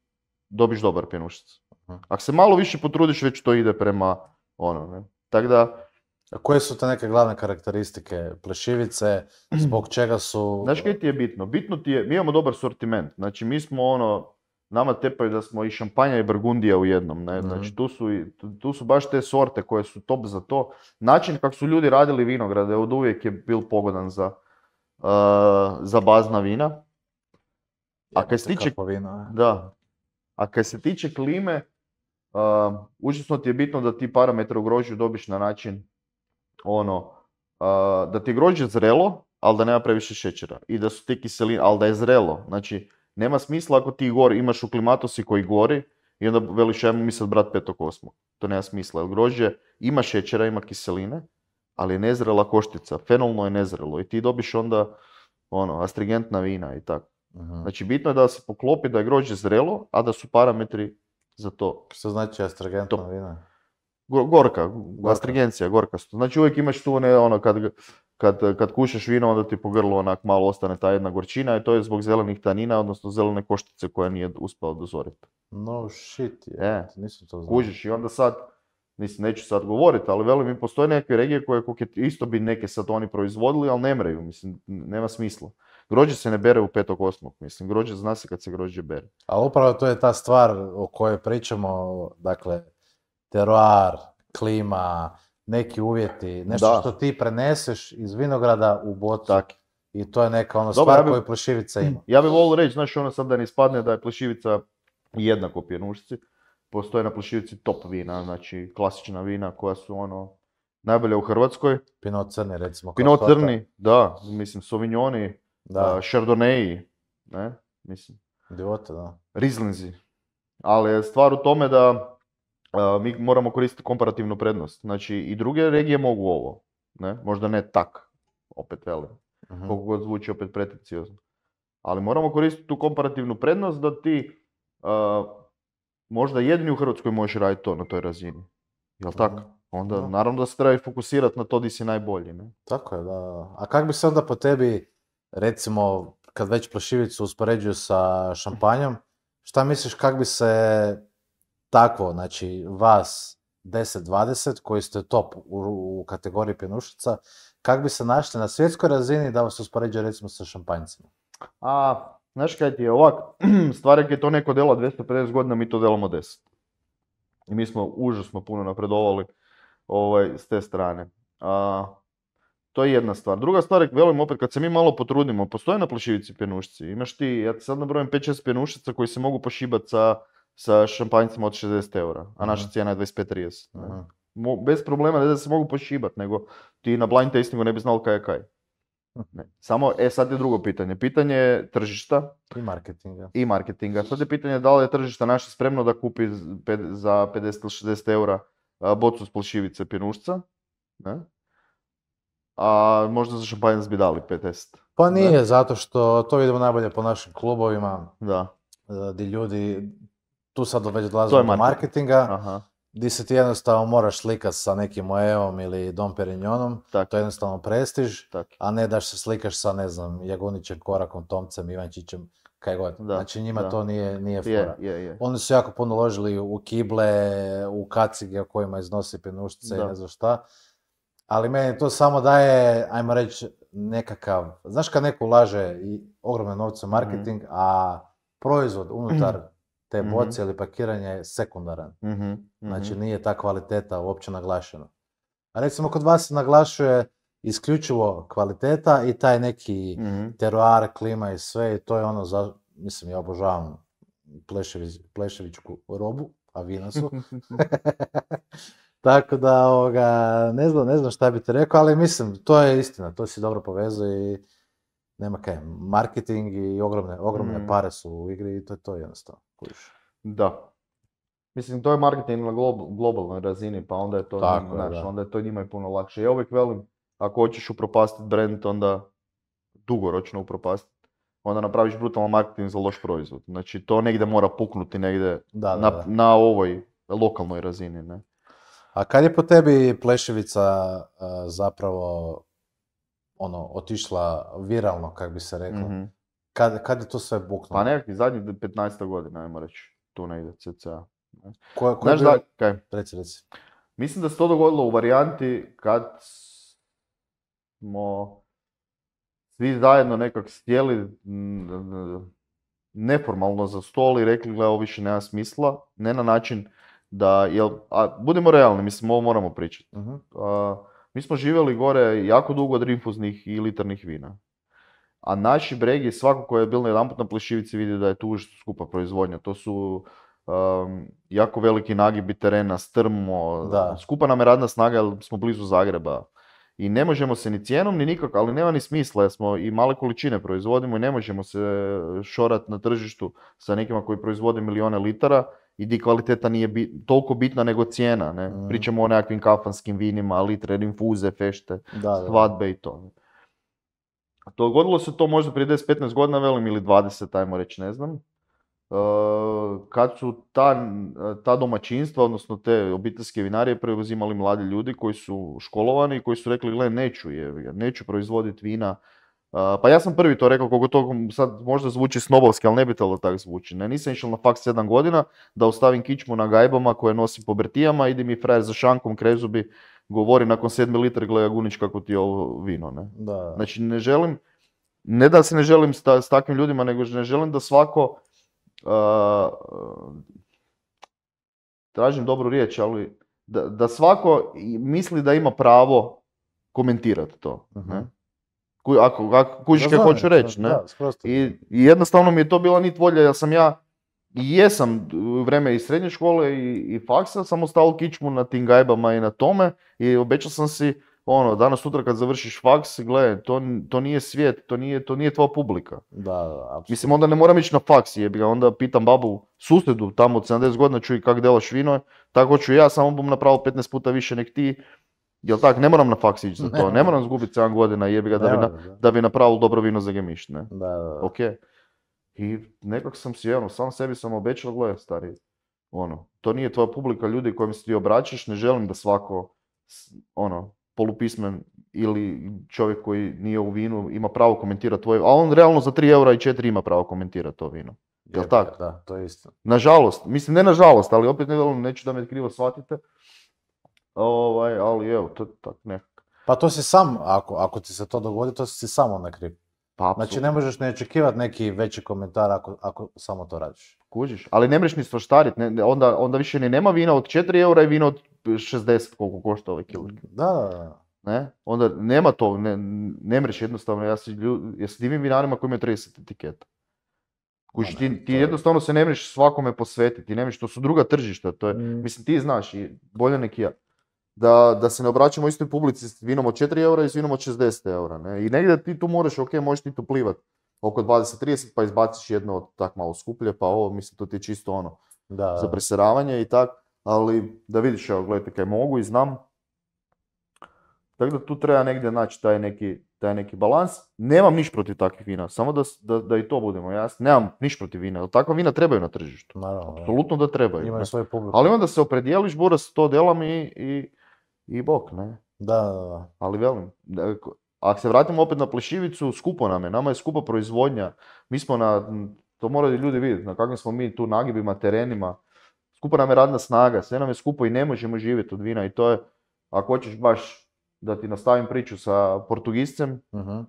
S1: dobiš dobar pjenušic. Ako se malo više potrudiš, već to ide prema ono, ne. Tako da... A koje su te neke glavne karakteristike plešivice, zbog čega su... Znaš kaj ti je bitno? Bitno ti je, mi imamo dobar sortiment, znači mi smo ono, nama tepaju da smo i šampanja i burgundija u jednom, ne, mhm. znači tu su, tu su baš te sorte koje su top za to. Način kako su ljudi radili vinograde od uvijek je bil pogodan za, eh, za bazna vina. A kaj se tiče... Eh. Da. A kaj se tiče klime, Uh, užasno ti je bitno da ti parametre u grožđu dobiš na način ono, ehm, da ti je grožđe zrelo, ali da nema previše šećera i da su ti kiseline, ali da je zrelo. Znači, nema smisla ako ti gori, imaš u klimatosi koji gori i onda veliš, ajmo mi sad brat osmog To nema smisla, jer grožđe ima šećera, ima kiseline, ali je nezrela koštica, fenolno je nezrelo i ti dobiš onda ono, astrigentna vina i tako. Znači, bitno je da se poklopi da je grožđe zrelo, a da su parametri za to. Što znači astragentna vina? Gorka, gorka, gorka Znači uvijek imaš tu ne, ono kad, kad, kad kušaš vino onda ti po grlu onak malo ostane ta jedna gorčina i to je zbog zelenih tanina, odnosno zelene koštice koja nije uspjela dozoriti.
S2: No shit, e, nisam to znao. Kužiš i onda
S1: sad, mislim, neću sad govoriti, ali veli mi postoje neke regije koje isto bi neke sad oni proizvodili, ali ne mreju, mislim, nema smisla grođe se ne bere u petog osmog, mislim, grođe zna
S2: se kad se grođe bere. A upravo to je ta stvar o kojoj pričamo, dakle, teroar, klima, neki uvjeti, nešto što ti preneseš iz vinograda u Botak I to je neka ono stvar ja bi, koju ima.
S1: Ja bih volio reći, znaš, ono sad da ne ispadne da je plešivica jednako pjenušci. Postoje na plešivici top vina, znači klasična vina koja su ono najbolje u Hrvatskoj. Pinot crni recimo. Pinot crni, da, mislim, sovinjoni, da. Chardonnay, ne, mislim. Idiota, da. Rizlinzi. Ali stvar u tome da mi moramo koristiti komparativnu prednost. Znači i druge regije mogu ovo, ne, možda ne tak, opet velim. Mhm. god zvuči opet pretenciozno Ali moramo koristiti tu komparativnu prednost da ti možda jedini u Hrvatskoj možeš raditi to na toj
S2: razini. Jel tako? Onda naravno da se treba fokusirati na to di si najbolji. Ne? Tako je, da. A kak bi se onda po tebi recimo kad već plešivicu uspoređuju sa šampanjom, šta misliš kak bi se takvo, znači vas 10-20 koji ste top u, kategoriji pjenušica, kak bi se našli na svjetskoj razini da vas uspoređuje recimo sa šampanjcima?
S1: A, znaš kaj ti je ovak, stvar je to neko dela 250 godina, mi to delamo 10. I mi smo užasno puno napredovali ovaj, s te strane. A, to je jedna stvar. Druga stvar, velim opet, kad se mi malo potrudimo, postoje na plošivici pjenušci, Imaš ti, ja ti sad nabrojem 5-6 pjenušica koji se mogu pošibati sa, sa šampanjcima od 60 eura, a naša mhm. cijena je 25-30. Mhm. bez problema, ne da se mogu pošibat, nego ti na blind tastingu ne bi znal kaj je kaj. Samo, e sad je drugo pitanje. Pitanje tržišta. I marketinga. I marketinga. Sad je pitanje da li je tržište naše spremno da kupi za 50 ili 60 eura bocu s plašivice pjenušca. Ne? a
S2: možda za Šampanjac bi dali 50. Pa nije, zato što to vidimo najbolje po našim klubovima, da. E, di ljudi, tu sad već dolazimo do marketinga, Aha. di se ti jednostavno moraš slikati sa nekim Moeom ili Dom Perignonom, tak. to je jednostavno prestiž, a ne da se slikaš sa, ne znam, Jagunićem, Korakom, Tomcem, Ivančićem, kaj god. Da, znači njima to nije, nije fora. Je, je, je. Oni su jako puno ložili u kible, u kacige kojima iznosi penušce i ne znam šta ali meni to samo daje, ajmo reći, nekakav, znaš kad neko ulaže i ogromne novce u marketing, mhm. a proizvod unutar mhm. te mhm. boce ili pakiranje je sekundaran. Znači nije ta kvaliteta uopće naglašena. A recimo kod vas se naglašuje isključivo kvaliteta i taj neki teroar, klima i sve i to je ono, za, mislim ja obožavam Plešević, robu, a vina su. Tako da, ovoga, ne znam, ne znam šta bi ti rekao, ali mislim, to je istina, to si dobro povezao i nema kaj, marketing i ogromne, ogromne mm. pare su u igri i to je to jednostavno, kojiš. Da.
S1: Mislim, to je marketing na globalnoj razini, pa onda je to, Tako, znaš, onda je to njima i puno lakše. Ja uvijek velim, ako hoćeš upropastiti brand, onda dugoročno upropastiti onda napraviš brutalno marketing za loš proizvod. Znači, to negdje mora puknuti negdje na, da. na ovoj lokalnoj razini, ne?
S2: A kad je po tebi Pleševica e, zapravo ono, otišla viralno, kak bi se reklo? Mm-hmm. Kad, je to sve buknulo? Pa nekakvi
S1: zadnjih 15 godina, ajmo reći, tu ide cca. Ko, ko Znaš, da, kaj? Reci, reci. Mislim da se to dogodilo u varijanti kad smo svi zajedno nekak stijeli neformalno za stol i rekli, gle, ovo više nema smisla, ne na način da, jel, a budimo realni, mislim, ovo moramo pričati. Mhm. A, mi smo živjeli gore jako dugo od rinfuznih i litarnih vina. A naši bregi, svako koji je bil na jedanput na plešivici vidi da je tu skupa proizvodnja. To su um, jako veliki nagibi terena, strmo, da. skupa nam je radna snaga jer smo blizu Zagreba. I ne možemo se ni cijenom ni nikak, ali nema ni smisla jer smo i male količine proizvodimo i ne možemo se šorati na tržištu sa nekima koji proizvode milijone litara i di kvaliteta nije toliko bitna nego cijena. Ne? Mhm. Pričamo o nekakvim kafanskim vinima, litre, infuze, fešte, da, i to. Dogodilo se to možda prije 10-15 godina, velim, ili 20, ajmo reći, ne znam. E, kad su ta, ta domaćinstva, odnosno te obiteljske vinarije, preuzimali mladi ljudi koji su školovani i koji su rekli, gle, neću je, neću proizvoditi vina pa ja sam prvi to rekao, koliko to sad možda zvuči snobovski, ali ne bi to tako zvuči. Ne, nisam išao na faks 7 godina da ostavim kičmu na gajbama koje nosim po bertijama, idi mi frajer za šankom, krezubi, govori nakon 7 litre, gle Gunić kako ti je ovo vino. Ne? Da. Znači ne želim, ne da se ne želim s, takvim ljudima, nego ne želim da svako, tražim dobru riječ, ali da, svako misli da ima pravo komentirati to ako, ako kužiš hoću reći, ne? I, I, jednostavno mi je to bila nit volja, ja sam ja, i jesam vreme i srednje škole i, i faksa, sam ostao kičmu na tim gajbama i na tome i obećao sam si, ono, danas sutra kad završiš faks, gle, to, to nije svijet, to nije, to nije tvoja publika. Da, da, Mislim, onda ne moram ići na faks, jebi ga, onda pitam babu, susjedu tamo od 70 godina, čuj kak delaš vino, tako ću ja, samo bom napravio 15 puta više nek ti, Jel tak, ne moram na faks za to, ne moram zgubiti 7 godina jebi ga da, bi na, da bi dobro vino za gemišt, ne? Da, da. Ok. I nekak sam si, ono, sam sebi sam obećao, gledaj, stari, ono, to nije tvoja publika ljudi kojim se ti obraćaš, ne želim da svako, ono, polupismen ili čovjek koji nije u vinu ima pravo komentirati tvoje, a on realno za 3 eura i 4 ima pravo komentirati to vino.
S2: Jel tako? Da, to je isto.
S1: Nažalost, mislim ne nažalost, ali opet ne, neću da me krivo shvatite, Ovaj, ali evo, to je tak nekako.
S2: Pa to si sam, ako, ako ti se to dogodi, to si samo na kriv. Pa, znači ne možeš ne očekivati neki veći komentar ako, ako samo to radiš.
S1: Kužiš, ali ne mreš ni svaštarit, onda, onda više ni nema vina od 4 eura i vina od 60 koliko košta ovaj kilo.
S2: Da, da, da.
S1: Ne? Onda nema to, ne, mreš jednostavno, ja se, ljud, divim vinarima koji imaju 30 etiketa. Kužiš, pa ti, jednostavno se ne mreš svakome posvetiti, ne mreš, to su druga tržišta, to je, mm. mislim ti znaš, i bolje neki ja da, da se ne obraćamo istoj publici s vinom od 4 eura i s vinom od 60 eura. Ne? I negdje ti tu moraš, ok, možeš ti tu plivat oko 20-30 pa izbaciš jedno od tak malo skuplje, pa ovo, mislim, to ti je čisto ono da. za preseravanje i tak, ali da vidiš, evo, gledajte kaj mogu i znam. Tako da tu treba negdje naći taj neki, taj neki balans. Nemam niš protiv takvih vina, samo da, da, i to budemo jasni. Nemam niš protiv vina, ali takva vina trebaju na tržištu.
S2: Absolutno Apsolutno da
S1: trebaju. Imaju svoje publike. Ali onda se opredijeliš, se to delam i, i i bok, ne?
S2: Da, da, da.
S1: Ali velim, ako se vratimo opet na plešivicu, skupo nam je, nama je skupa proizvodnja. Mi smo na, to moraju ljudi vidjeti, na kakvim smo mi tu nagibima, terenima. Skupa nam je radna snaga, sve nam je skupo i ne možemo živjeti od vina i to je, ako hoćeš baš da ti nastavim priču sa Portugiscem, mhm.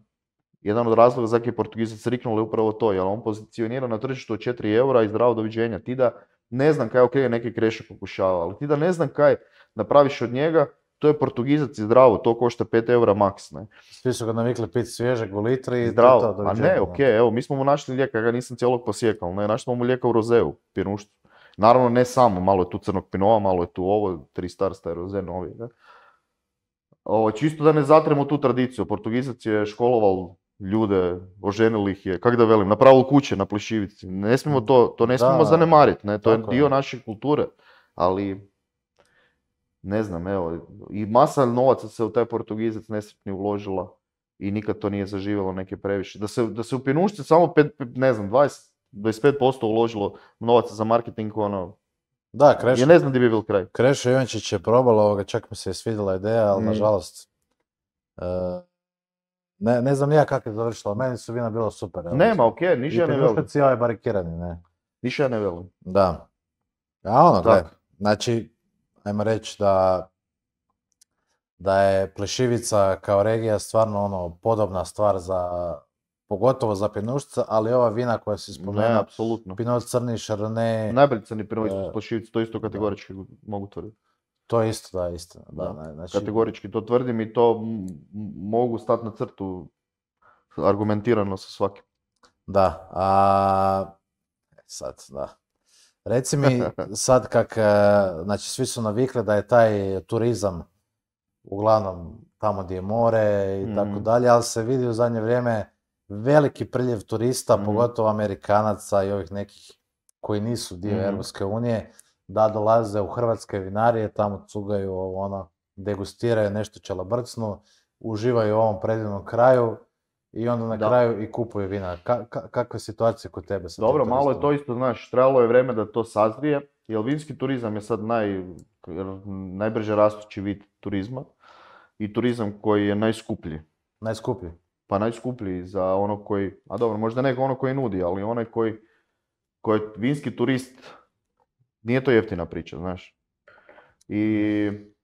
S1: jedan od razloga zašto je Portugisac riknuo je upravo to, jer on pozicionira na tržištu od 4 eura i zdravo doviđenja. Ti da ne znam kaj, ok, neki krešak pokušava, ali ti da ne znam kaj napraviš od njega, to je portugizac i zdravo, to košta 5 eura maks. Ne.
S2: Svi su ga navikli pit svježeg u litri i zdravo. A ne, ok,
S1: evo, mi smo mu našli lijeka, ja ga nisam cijelog posjekao, ne, našli smo mu lijeka u rozeu, pinušt. Naravno, ne samo, malo je tu crnog pinova, malo je tu ovo, tri starsta je roze novi. Ne. O, čisto da ne zatremo tu tradiciju, portugizac je školoval ljude, oženili ih je, kak da velim, napravili kuće na Plešivici. Ne smijemo to, to ne smijemo zanemariti, ne, to je dio naše kulture, ali ne znam, evo, i masa novaca se u taj portugizac nesretni uložila i nikad to nije zaživjelo neke previše. Da se, da se u Pjenušće samo, pet, ne znam, 20, 25% uložilo novaca za marketing, ono, da, ne znam
S2: gdje bi bil kraj. Krešo Ivančić je probalo ovoga, čak mi se je svidjela ideja, ali mm. nažalost, uh, ne, ne znam ja kako je završilo, meni su vina bilo super. Nema, okej, okay, ništa ja ne velim. I ovaj barikirani, ne. Ništa ja ne velim. Da. A ono, znači, ajmo reći da da je Plešivica kao regija stvarno ono podobna stvar za pogotovo za Pinušca, ali ova vina koja se spomenuo, apsolutno. Pinot Crni, Šarne... Najbolji crni e, iz to isto kategorički mogu tvrditi.
S1: To je isto, da, istina. Da, Znači... Kategorički to tvrdim i to mogu stati na crtu
S2: argumentirano sa svakim. Da, a e, sad, da. Reci mi sad kak, e, znači svi su navikli da je taj turizam uglavnom tamo gdje je more i mhm. tako dalje, ali se vidi u zadnje vrijeme veliki priljev turista, mhm. pogotovo Amerikanaca i ovih nekih koji nisu dio mm. unije, da dolaze u hrvatske vinarije, tamo cugaju ono, degustiraju nešto čelobrcnu, uživaju u ovom predivnom kraju i onda na kraju i kupuje vina. kakva je situacija kod tebe? Sa Dobro, malo je
S1: to isto, znaš, trebalo je vreme da to sazrije, jer vinski turizam je sad naj, najbrže rastući vid turizma i turizam koji je najskuplji. Najskuplji? Pa najskuplji za ono koji, a dobro, možda ne ono koji nudi, ali onaj koji, koji je vinski turist, nije to jeftina priča, znaš. I mm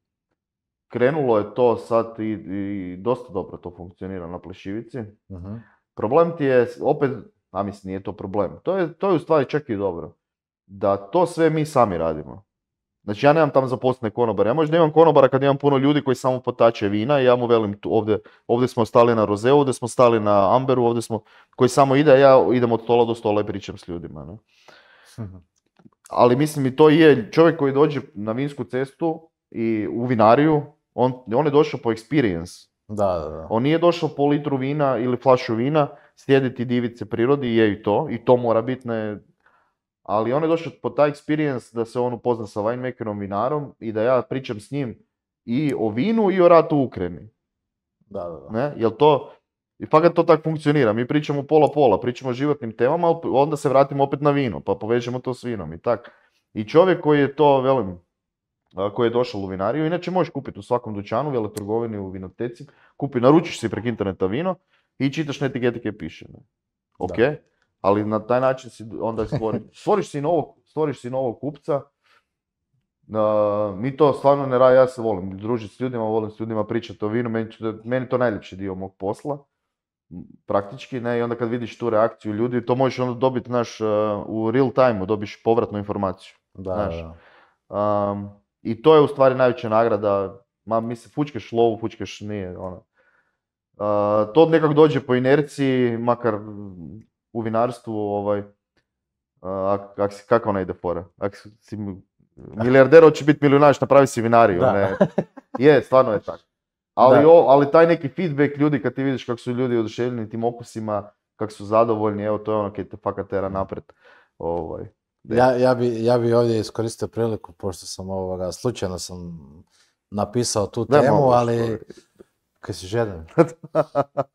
S1: krenulo je to sad i, i dosta dobro to funkcionira na plešivici. Mhm. Problem ti je, opet, a mislim nije to problem, to je, to je u stvari čak i dobro. Da to sve mi sami radimo. Znači ja nemam tam zaposlene konobare, ja možda imam konobara kad imam puno ljudi koji samo potače vina i ja mu velim tu, ovdje, ovdje smo stali na rozeu, ovdje smo stali na amberu, ovdje smo, koji samo ide, a ja idem od stola do stola i pričam s ljudima. Ne? Mhm. Ali mislim i to je čovjek koji dođe na vinsku cestu i u vinariju on, on je došao po experience. Da, da, da. On nije došao po litru vina ili flašu vina, sjediti divice prirodi, je i to, i to mora biti, ne... Ali on je došao po taj experience da se on upozna sa winemakerom, vinarom i da ja pričam s njim i o vinu i o ratu u Ukrajini. Da, da, da. Ne? Jel to, i fakat to tako funkcionira. Mi pričamo pola-pola, pričamo o životnim temama, ali onda se vratimo opet na vino, pa povežemo to s vinom i tak. I čovjek koji je to, velim, koji je došao u vinariju. Inače možeš kupiti u svakom dućanu, trgovini, u vinoteci. Kupi, naručiš si preko interneta vino i čitaš na piše. Ok, ali na taj način si onda stvoriš, si novog, stvoriš si novog kupca. mi to stvarno ne radi, ja se volim družiti s ljudima, volim s ljudima pričati o vinu, meni, meni to najljepši dio mog posla praktički, ne, i onda kad vidiš tu reakciju ljudi, to možeš onda dobiti, naš, u real time dobiš povratnu informaciju. I to je u stvari najveća nagrada, ma mislim, fučkeš lovu, fučkeš nije, ono. to nekako dođe po inerciji, makar u vinarstvu, ovaj, kako ona ide fora? Ako si milijarder, hoće biti milijunaš, napravi si vinariju. Ne? Je, stvarno je tako. Ali, ali taj neki feedback ljudi, kad ti vidiš kako su ljudi oduševljeni tim okusima, kako su zadovoljni, evo to je ono koje te fakat tera napred.
S2: Ovaj. Ja, ja, bi, ja bi ovdje iskoristio priliku, pošto sam ovoga, slučajno sam napisao tu temu, ali Kad si žedan.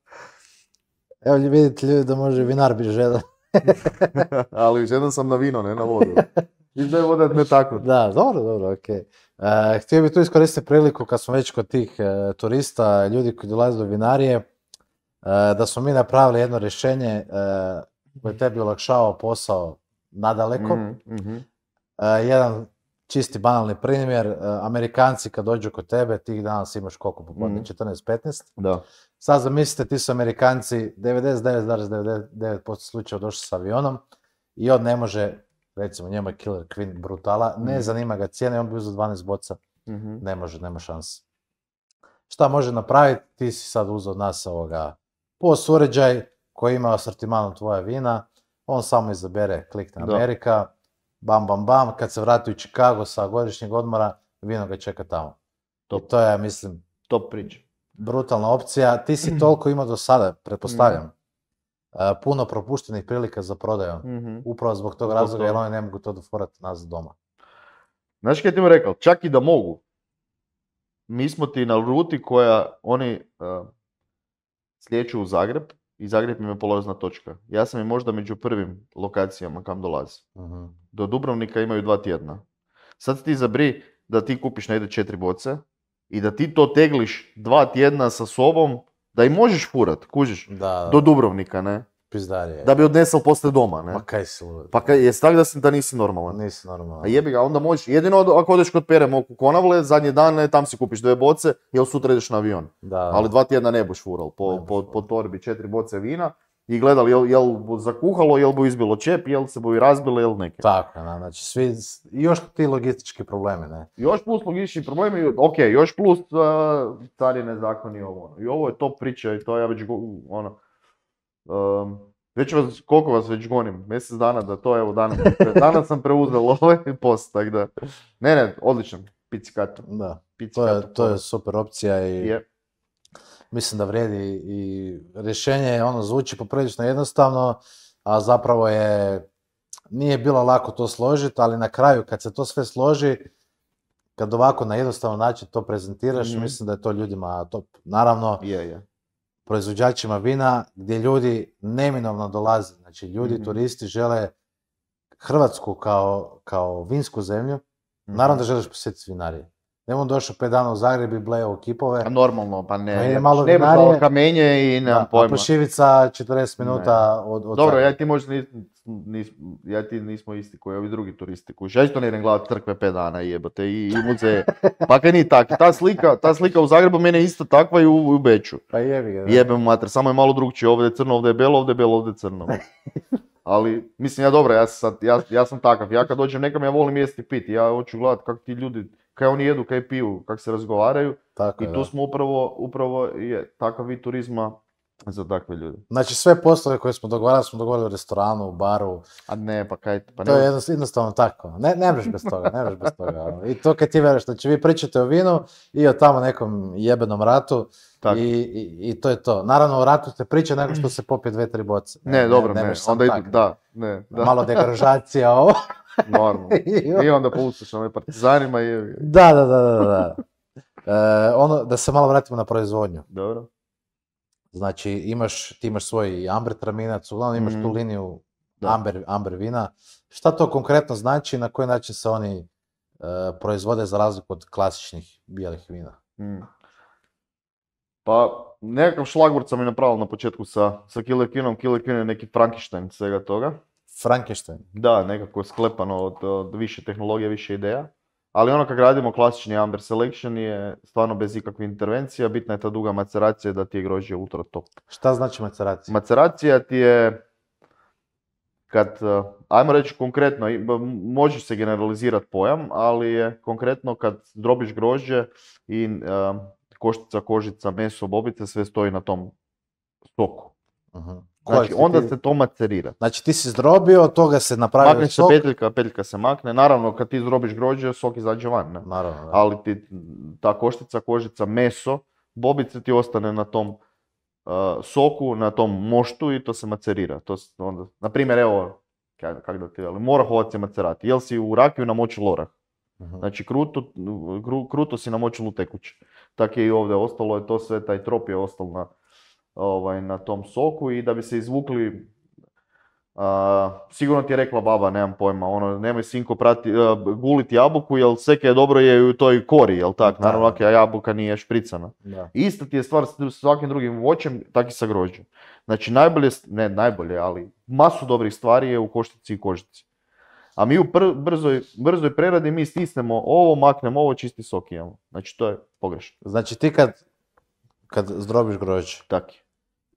S2: Evo vidite ljudi da može vinar bi žedan. ali žedan sam na vino, ne na vodu. I da je voda ne tako. Da, dobro, dobro, ok. E, htio bi tu iskoristiti priliku kad smo već kod tih e, turista, ljudi koji dolaze do vinarije, e, da smo mi napravili jedno rješenje koje tebi olakšavao posao nadaleko. Mm, mhm. eh, jedan čisti banalni primjer, eh, Amerikanci kad dođu kod tebe, ti danas imaš koliko popodne, mhm. 14-15. Da. Sad zamislite, ti su Amerikanci 99,99% slučajeva došli s avionom i on ne može, recimo njemu je Killer Queen brutala, ne mhm. zanima ga cijena on bi uzeo 12 boca, ne može, nema šanse. Šta može napraviti? Ti si sad uzeo od nas ovoga POS uređaj koji ima asortimanom tvoja vina, on samo izabere, klikne na Amerika, bam, bam, bam, kad se vrati u Chicago sa godišnjeg odmora, vino ga čeka tamo. to je, mislim, top priča. Brutalna opcija. Ti si toliko imao do sada, pretpostavljam. Mhm. puno propuštenih prilika za prodaju. Mhm. Upravo zbog tog razloga, jer oni ne mogu to doforati nazad doma.
S1: Znaš kaj ti mu rekao, čak i da mogu, mi smo ti na ruti koja oni uh, slijeću u Zagreb, i Zagreb mi je polazna točka. Ja sam i možda među prvim lokacijama kam dolazi. uh Do Dubrovnika imaju dva tjedna. Sad ti zabri da ti kupiš najde četiri boce i da ti to tegliš dva tjedna sa sobom da i možeš furat, kužiš, do Dubrovnika, ne? Da bi odnesel posle doma, ne? Pa kaj si Pa kaj, jes tak da, si, da nisi normalan? Nisi normalan. A jebi ga, onda možeš, jedino ako odeš kod pere moku Konavle, zadnji dan, tam si kupiš dve boce, jel sutra ideš na avion. Da. Ali dva tjedna ne boš fural, po, po, torbi četiri boce vina i gledali jel, jel zakuhalo, jel bu izbilo čep, jel se bu i razbilo,
S2: jel neke. Tako, znači svi, još ti logistički problemi, ne?
S1: Još plus logistički problemi, ok, još plus uh, carine zakon i ovo. Ono. I ovo je to priča i to ja već, ono, već ehm, vas, koliko vas već gonim? Mjesec dana da to, evo, danas,
S2: danas sam preuzeo ovaj post, tako da. Ne, ne, odličan, picikato. Da, to, je, to je super opcija i mislim da vrijedi i rješenje, ono, zvuči poprilično jednostavno, a zapravo je, nije bilo lako to složiti, ali na kraju kad se to sve složi, kad ovako na jednostavan način to prezentiraš, mhm. mislim da je to ljudima top. Naravno, je, je proizvođačima vina gdje ljudi neminovno dolaze. Znači ljudi, mhm. turisti žele Hrvatsku kao, kao vinsku zemlju. Naravno da mhm. želiš posjetiti vinarije. Ne on došao pet dana u Zagreb i bleo kipove. A normalno, pa ne. malo ne kamenje i nemam pojma. Pošivica 40 minuta od, od Dobro, ja
S1: ti možda nis, ja ti nismo isti koji ovi drugi turisti koji ja isto ne idem gledati trkve pet dana jebote i, i muzeje. Pa kaj nije tako, Ta slika, ta slika u Zagrebu mene isto takva i u, u Beću. Pa mater, samo je malo drugčije. Ovdje je crno, ovdje je belo, ovdje je belo, ovdje je crno. Ali, mislim, ja dobro, ja, ja sam takav. Ja kad dođem nekam, ja volim jesti piti. Ja hoću gledati kako ti ljudi kaj oni jedu, kaj piju, kak se razgovaraju. Tako, I tu smo upravo, upravo je takav vid turizma
S2: za takve ljude. Znači sve poslove koje smo dogovarali, smo dogovarali u restoranu, u baru. A ne, pa kaj... Pa ne... To je jednostavno tako. Ne, ne bez toga, ne mreš bez toga. Ono. I to kad ti veriš, znači vi pričate o vinu i o tamo nekom jebenom ratu. I, i, I, to je to. Naravno, u ratu se priča nego što se popije dve, tri boce. Ne, dobro, ne. Onda idu, da,
S1: ne. Da. Malo degražacija Normalno. I onda pustiš na partizanima i...
S2: Da, da, da, da, da. E, ono, da se malo vratimo na proizvodnju. Dobro. Znači, imaš, ti imaš svoj amber traminac, uglavnom imaš tu mm. liniju Amber, vina. Šta to konkretno znači na koji način se oni e, proizvode za razliku od klasičnih bijelih vina? Mm. Pa, nekakav šlagvort sam i napravio na
S1: početku sa, sa kilekinom, kilekin je neki Frankenstein svega toga. Frankenstein. Da, nekako sklepano od, od više tehnologije, više ideja. Ali ono kad radimo klasični Amber Selection je stvarno bez ikakve intervencija, bitna je ta duga maceracija da ti je grožđe ultra top.
S2: Šta znači maceracija?
S1: Maceracija ti je, kad, eh, ajmo reći konkretno, može se generalizirati pojam, ali je konkretno kad drobiš grožđe i eh, koštica, kožica, meso, bobice, sve stoji na tom
S2: stoku. uh Znači, znači, onda se to macerira. Znači ti si zdrobio, toga se napravi Makne se
S1: petljka, se makne. Naravno, kad ti zdrobiš grođe, sok izađe van. Ne? Naravno. Ali ti ta koštica, kožica, meso, bobice ti ostane na tom eh, soku, na tom moštu i to se macerira. To se onda, na primjer, evo, kak, da ti morahovac se macerati. Jel si u rakiju namočil lorah? Mhm. uh Znači, kruto, kru, kruto si na u tekuće. Tako je i ovdje ostalo je to sve, taj trop je ostalo. na ovaj, na tom soku i da bi se izvukli Uh, sigurno ti je rekla baba, nemam pojma, ono, nemoj sinko prati, guliti jabuku, jel seke je dobro je u toj kori, jel tak, naravno ako jabuka nije špricana. Da. Ista ti je stvar s svakim drugim voćem, tak i sa grožđem. Znači najbolje, ne najbolje, ali masu dobrih stvari je u koštici i kožici. A mi u brzoj, preradi mi stisnemo ovo, maknemo ovo, čisti sok imamo.
S2: Znači to je pogrešno. Znači ti kad, kad zdrobiš grožđe,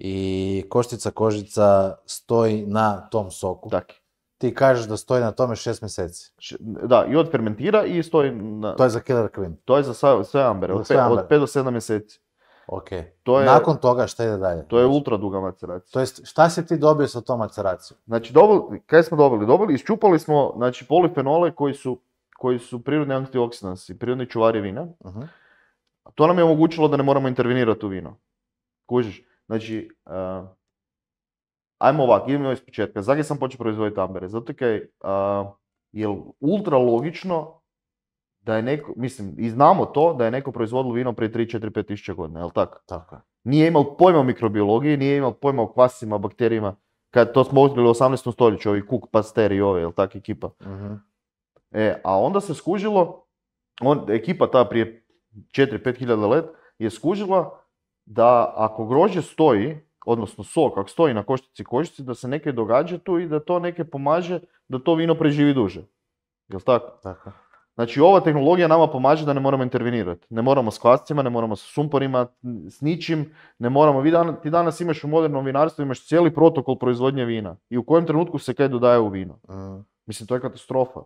S2: i koštica kožica stoji na tom soku. Tak. Ti kažeš da stoji na tome šest mjeseci.
S1: Da, i od fermentira i stoji na... To je za killer queen. To je za sve, ambere, od 5 do 7 mjeseci. Ok. To je, Nakon
S2: toga šta ide dalje? To je ultra duga maceracija. To jest, šta si ti dobio sa tom maceracijom? Znači, dobili, kaj smo dobili? Dobili, isčupali
S1: smo znači, polifenole koji su, koji su prirodni antioksidansi, prirodni čuvari vina. Mhm. To nam je omogućilo da ne moramo intervenirati u vino. Kužiš? Znači, eh, ajmo ovako idemo iz početka. sam počeo proizvoditi ambere? Zato kaj uh, eh, je ultra logično da je neko, mislim, i znamo to da je neko proizvodilo vino prije 3, 4, 5 tisuća godina, jel tako? Tako Nije imao pojma o mikrobiologiji, nije imao pojma o kvasima, bakterijima. Kad to smo otkrili u 18. stoljeću, ovi kuk Pasteur i ove, jel tak, ekipa. Mhm. E, a onda se skužilo, on, ekipa ta prije 4-5 hiljada let je skužila da ako grožđe stoji, odnosno sok, ako stoji na koštici koštici, da se neke događa tu i da to neke pomaže da to vino preživi duže. Jel' tako? Tako. Znači, ova tehnologija nama pomaže da ne moramo intervenirati. Ne moramo s kvascima, ne moramo sa sumporima, s ničim, ne moramo. ti danas imaš u modernom vinarstvu, imaš cijeli protokol proizvodnje vina i u kojem trenutku se kaj dodaje u vino. Mm. Mislim, to je katastrofa.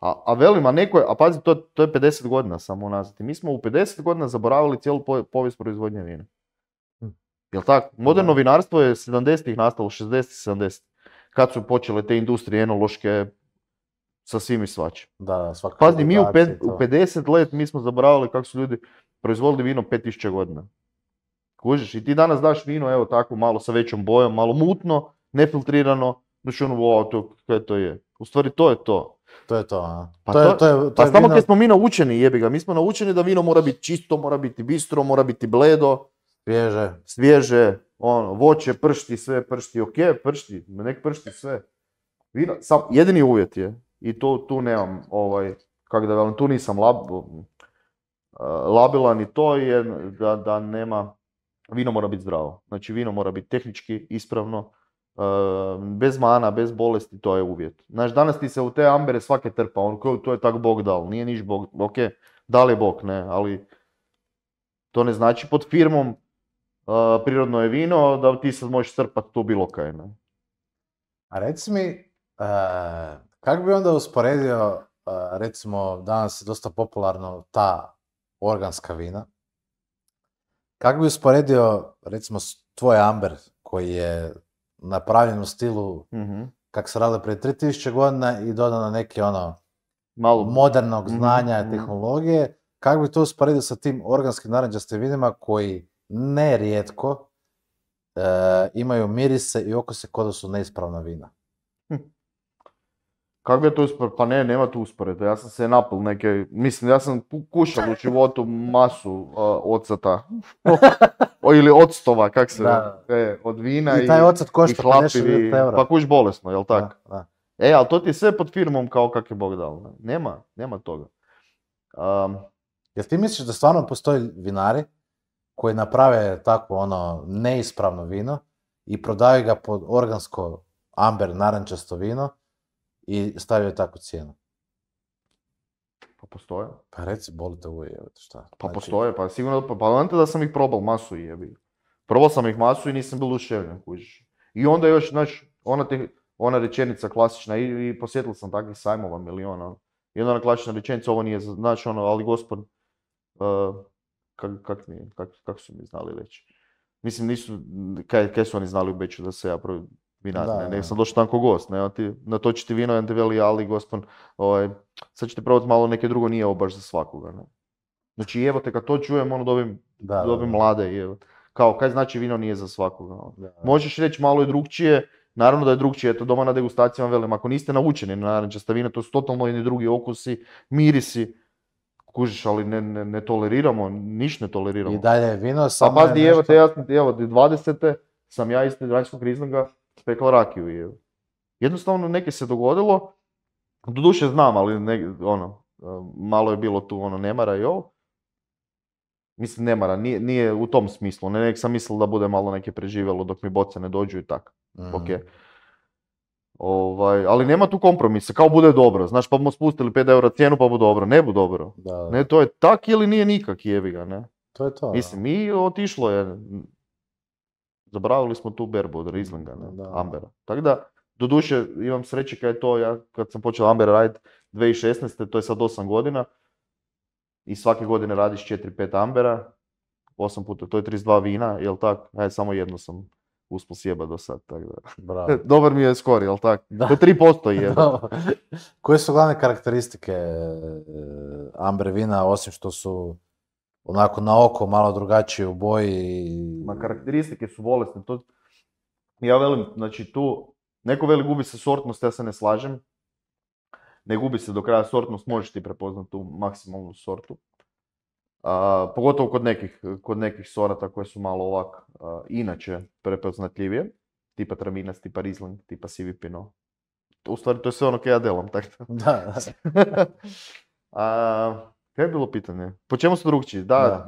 S1: A, a velim, a neko je, a pazi, to, to je 50 godina samo unazad. mi smo u 50 godina zaboravili cijelu povijest proizvodnje vina. Hm. Jel tako? Moderno vinarstvo je 70-ih nastalo, 60 70 Kad su počele te industrije enološke sa svim i svačim. Da, Pazi, mi u, 50 let mi smo zaboravili kako su ljudi proizvodili vino 5000 godina. Kužiš, i ti danas daš vino, evo tako, malo sa većom bojom, malo mutno, nefiltrirano, znači ono, wow, to, kaj to je. U stvari to je to. To je to, a? Pa, to je, je, pa smo mi naučeni, jebi ga. Mi smo naučeni da vino mora biti čisto, mora biti bistro, mora biti bledo. Svježe. Svježe, ono, voće, pršti, sve pršti, ok, pršti, nek pršti sve. Vino, sam, jedini uvjet je, i tu, tu nemam, ovaj, kak da velim, tu nisam lab, eh, labilan i to je da, da nema, vino mora biti zdravo. Znači vino mora biti tehnički ispravno, Ehm, bez mana, bez bolesti, to je uvjet. Znaš, danas ti se u te ambere svake trpa, on to je tak Bog dal, nije niš Bog, ok, dal je Bog, ne, ali to ne znači pod firmom eh, prirodno je vino da
S2: ti sad možeš crpat tu bilo kaj, ne. A reci mi, eh, kako bi onda usporedio, eh, recimo danas je dosta popularno ta organska vina, kako bi usporedio recimo tvoj amber koji je napravljen u stilu mhm. kak se radilo prije 3000 godina i dodano neke ono Malo. modernog mhm, znanja i mhm. tehnologije. Kako bi to usporedio sa tim organskim naranđastim vinima koji nerijetko e, imaju mirise i okose kod da su neispravna vina? Kako je to Pa ne, nema tu usporedbe. Ja sam se napil neke, mislim, ja sam kušao u životu
S1: masu uh, ocata. Ili octova, kak se da. E, od vina i, i taj ocet košta i Pa kuš bolesno, jel tak? E, ali to ti je sve
S2: pod firmom kao kak je Bog dao. Nema, nema toga. Um, Jel ti misliš da stvarno postoji vinari koji naprave takvo ono neispravno vino i prodaju ga pod organsko amber narančasto vino i stavio je takvu cijenu? Pa postoje. Pa reci, bolite evo šta?
S1: Pa znači- postoje, pa sigurno, pa, pa da sam ih probao masu i jebi. Probao sam ih masu i nisam bil uševljen, kužiš. I onda još, znaš, ona, te, ona rečenica klasična, i, i posjetila sam takvih sajmova miliona. Ono. I onda ona klasična rečenica, ovo nije, znači ono, ali gospod, uh, kak, kak, mi, kak, kak su mi znali reći? Mislim, nisu, kaj, kaj su oni znali u Beću da se ja prvi, da, ne, sam došao tamo gost, ne, ti natoči vino, jedan veli, ali gospod ovaj, sad ćete probati malo neke drugo, nije ovo baš za svakoga, ne. Znači, evo te, kad to čujem, ono, dobim, da, dobim mlade, evo. Kao, kaj znači vino nije za svakoga, ono. Možeš reći malo i drugčije, Naravno da je drugčije, eto doma na degustacijama velim, ako niste naučeni na narančasta vina, to su totalno jedni drugi okusi, mirisi, kužiš, ali ne, ne, toleriramo, niš ne toleriramo. I
S2: dalje je vino, samo evo te,
S1: evo, 20. sam ja iz Nedranjskog Riznoga, spekla rakiju Jednostavno neke se dogodilo, doduše znam, ali ne, ono, malo je bilo tu ono nemara i ovo. Mislim, nemara, nije, nije u tom smislu. Ne, nek sam mislio da bude malo neke preživjelo dok mi boce ne dođu i tak. Mm. Ovaj, ali nema tu kompromisa, kao bude dobro. Znaš, pa smo spustili 5 eura cijenu, pa bude dobro. Ne bude dobro. Ne, to je tak ili nije nikak, jeviga ne.
S2: To je to. Mislim,
S1: i otišlo je Zabravili smo tu berbu od Rieslinga, ne? Da. Ambera. Tako da, doduše, imam sreće kad je to, ja kad sam počeo Amber raditi 2016. to je sad 8 godina. I svake godine radiš 4-5 Ambera, 8 puta, to je 32 vina, jel tak? Aj, e, samo jedno sam uspio sjeba do sad, tako da. Bravo.
S2: Dobar mi je skorije, jel tak? Da. To je 3% je. Koje su glavne karakteristike eh, Amber vina, osim što su onako na oko malo drugačije u boji. Ma karakteristike su bolesne. To...
S1: Ja velim, znači tu, neko veli gubi se sortnost, ja se ne slažem. Ne gubi se do kraja sortnost, možeš ti prepoznati tu maksimalnu sortu. pogotovo kod nekih, kod nekih sorata koje su malo ovak inače prepoznatljivije. Tipa Traminas, tipa Riesling, tipa Sivi Pinot. U stvari to je sve ono kaj ja delam, tako da. da. a, Kaj je bilo pitanje? Po čemu su drugčiji? Da,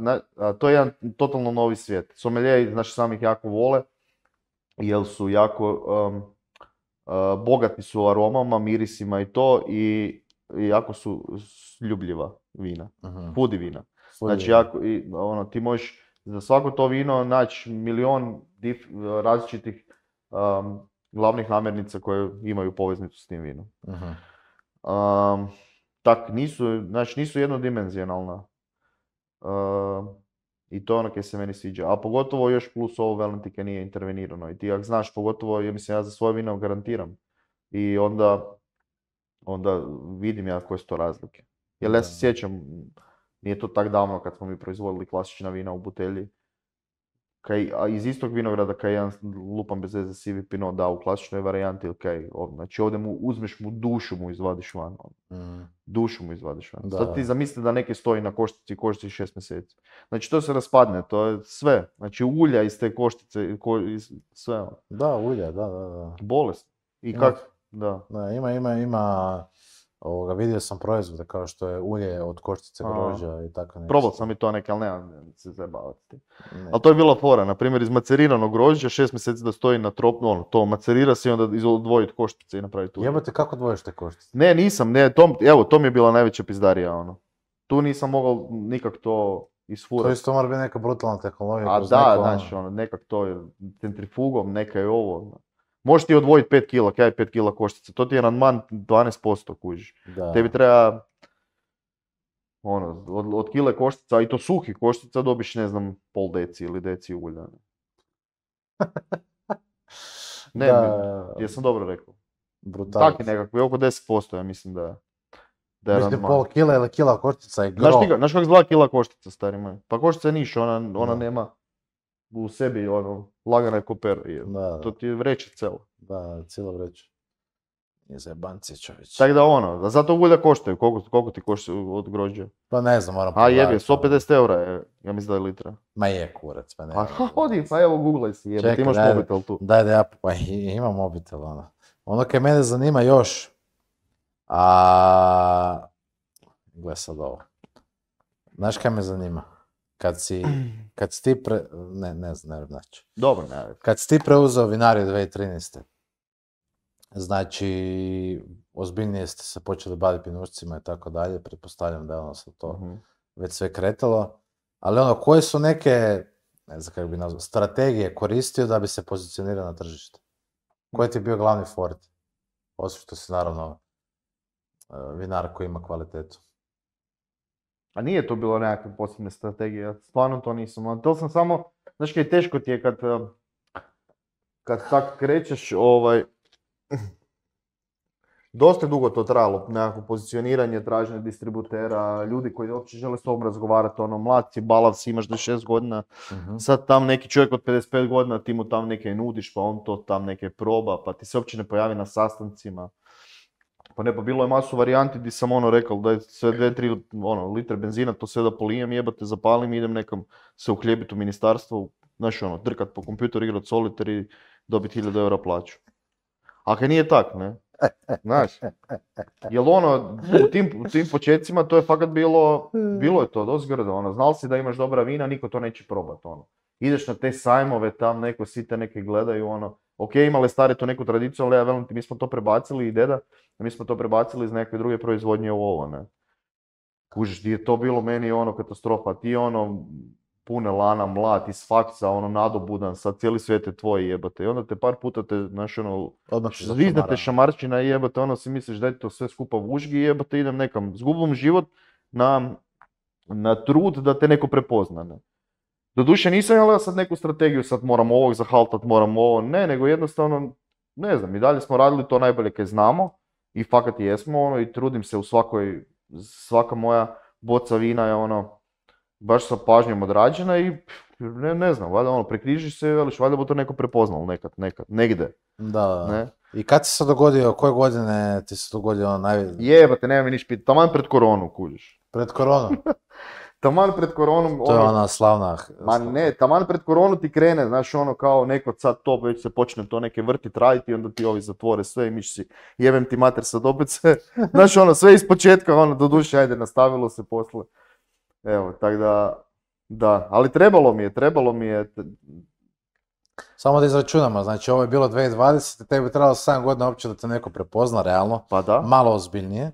S1: to je jedan totalno novi svijet. Someljeji znači ih jako vole, jer su jako Bogatni bogati su aromama, mirisima i to i, jako su ljubljiva vina, uh vina. Znači, jako, i, ono, ti možeš za svako to vino naći milion različitih glavnih namirnica koje imaju poveznicu s tim vinom. Mhm tak nisu, znači nisu jednodimenzionalna. Ehm, I to ono kaj se meni sviđa. A pogotovo još plus ovo Valentike nije intervenirano. I ti ako znaš, pogotovo, ja mislim, ja za svoje vino garantiram. I onda, onda vidim ja koje su to razlike. Jer ja se sjećam, nije to tak davno kad smo mi proizvodili klasična vina u butelji kaj, a iz istog vinograda kaj jedan lupan bez veze sivi pino da u klasičnoj varijanti ili kaj, znači ovdje mu uzmeš mu dušu mu izvadiš van, ono. mm. dušu mu izvadiš van. Da. Sad ti zamisli da neki stoji na koštici i koštici šest mjeseci. Znači to se raspadne, to je sve, znači ulja iz te koštice, sve. Ono.
S2: Da, ulja, da, da, da. Bolest. I kak, da. da. Ima, ima, ima Ovoga, vidio sam proizvode kao što je ulje od koštice grožđa i tako nešto. Probao sam
S1: i to neke, ali nemam se zabavati. Ali to je bila fora, na primjer iz maceriranog grožđa, šest mjeseci da stoji na tropno. ono, to macerira se i onda odvojiti koštice i napraviti ulje. Jebate, kako odvojiš te koštice? Ne, nisam, ne, to, evo, to mi je bila najveća pizdarija, ono. Tu nisam mogao nikak to isfurati. To isto
S2: mora biti neka brutalna tehnologija. A da, znači
S1: ono, nekak to je centrifugom, neka je ovo, Možeš ti odvojiti 5 kila, kaj je 5 kila koštice, to ti je man 12% kužiš. Da. Tebi treba ono, od, od kile koštica, i to suhi koštica, dobiš ne znam pol deci ili deci ulja. ne, da. jesam dobro rekao. Brutalno. tak nekako, oko 10% ja mislim da da je Mislim, pol
S2: kila ili kila koštica je gro. Znaš, znaš kako kila koštica,
S1: stari moj? Pa koštica je niš, ona, ona nema u sebi ono, lagana koper.
S2: Da, to ti je vreće celo. Da, cijela vreće. Je jebanci čovječ. Tako
S1: da ono, zato ulja koštaju, koliko, koliko ti košta od grođe?
S2: Pa ne znam, moram A jebi,
S1: 150 eura je, ja mislim da je litra.
S2: Ma je kurac, pa ne. Pa hodi, pa evo googlaj si, jebi, ti imaš daj, mobitel tu. Daj da ja, pa imam mobitel, ono. Ono kaj mene zanima još, a... Gle sad ovo. Znaš kaj me zanima? Kad si, kad ti, pre... ne, ne znam, znači. Dobro, ne. Kad si ti preuzeo vinariju 2013. Znači, ozbiljnije ste se počeli baviti pinušcima i tako dalje, pretpostavljam da je ono sad to mhm. već sve kretalo. Ali ono, koje su neke, ne znam kako bi nazvao, strategije koristio da bi se pozicionirao na tržište? Koji ti je bio glavni fort? Osim što si naravno e, vinar koji ima kvalitetu. A nije to bilo nekakve posebne
S1: strategije, stvarno to nisam. To sam samo, znaš kaj teško ti je kad, eh, kad tak krećeš, ovaj, dosta dugo to trajalo, nekako pozicioniranje, traženje distributera, ljudi koji uopće žele s tobom razgovarati, ono, mlad si, balav si, imaš 26 godina, mhm. sad tam neki čovjek od 55 godina, ti mu tam neke nudiš, pa on to tam neke proba, pa ti se uopće ne pojavi na sastancima. Pa ne, pa bilo je masu varijanti di sam ono rekao da je sve dve, tri ono, litre benzina, to sve da polijem, jebate, zapalim, idem nekom se uhljebiti u ministarstvo, znaš ono, drkat po kompjuter, igrat soliter i dobiti 1000 eura plaću. A kaj nije tak, ne? Znaš, jel ono, u tim, u tim početcima to je fakat bilo, bilo je to dozgrdo, ono, znal si da imaš dobra vina, niko to neće probat, ono ideš na te sajmove, tam neko te neke gledaju, ono, ok, imale stare to neku tradiciju, ali ja velim ti, mi smo to prebacili i deda, mi smo to prebacili iz neke druge proizvodnje u ovo, ne. Kužiš, je to bilo meni ono katastrofa, ti ono, pune lana, mlad, iz faksa, ono, nadobudan, sad cijeli svijet je tvoj jebate. I onda te par puta te, znaš, ono, šamarčina i jebate, ono, si misliš da je to sve skupa vužgi i jebate, idem nekam, Zgubom život na, na trud da te neko prepozna, Doduše nisam ja sad neku strategiju, sad moram ovog zahaltat, moram ovo, ne, nego jednostavno, ne znam, i dalje smo radili to najbolje kaj znamo i fakat jesmo, ono, i trudim se u svakoj, svaka moja boca vina je ono, baš sa pažnjom odrađena i ne, ne znam, valjda ono, prekrižiš se i veliš, valjda bo to neko prepoznalo
S2: nekad, nekad, negde. Da, ne? I kad se se dogodio, koje godine ti se dogodio ono naj... Jebate, nema mi niš tamo pred koronu kužiš. Pred koronu? taman pred
S1: koronom... To je ono- ona
S2: slavna... Ma
S1: ne, taman pred koronu ti krene, znaš ono kao neko sad to, već se počne to neke vrtit i onda ti ovi zatvore sve i miš si jebem ti mater sad opet se, znaš ono sve iz početka, ono do duše, ajde nastavilo se posle. Evo, tako da, da, ali trebalo mi je, trebalo mi je...
S2: Samo da izračunamo, znači ovo je bilo 2020, tebi je trebalo 7 godina uopće da te neko prepozna realno, pa da. malo ozbiljnije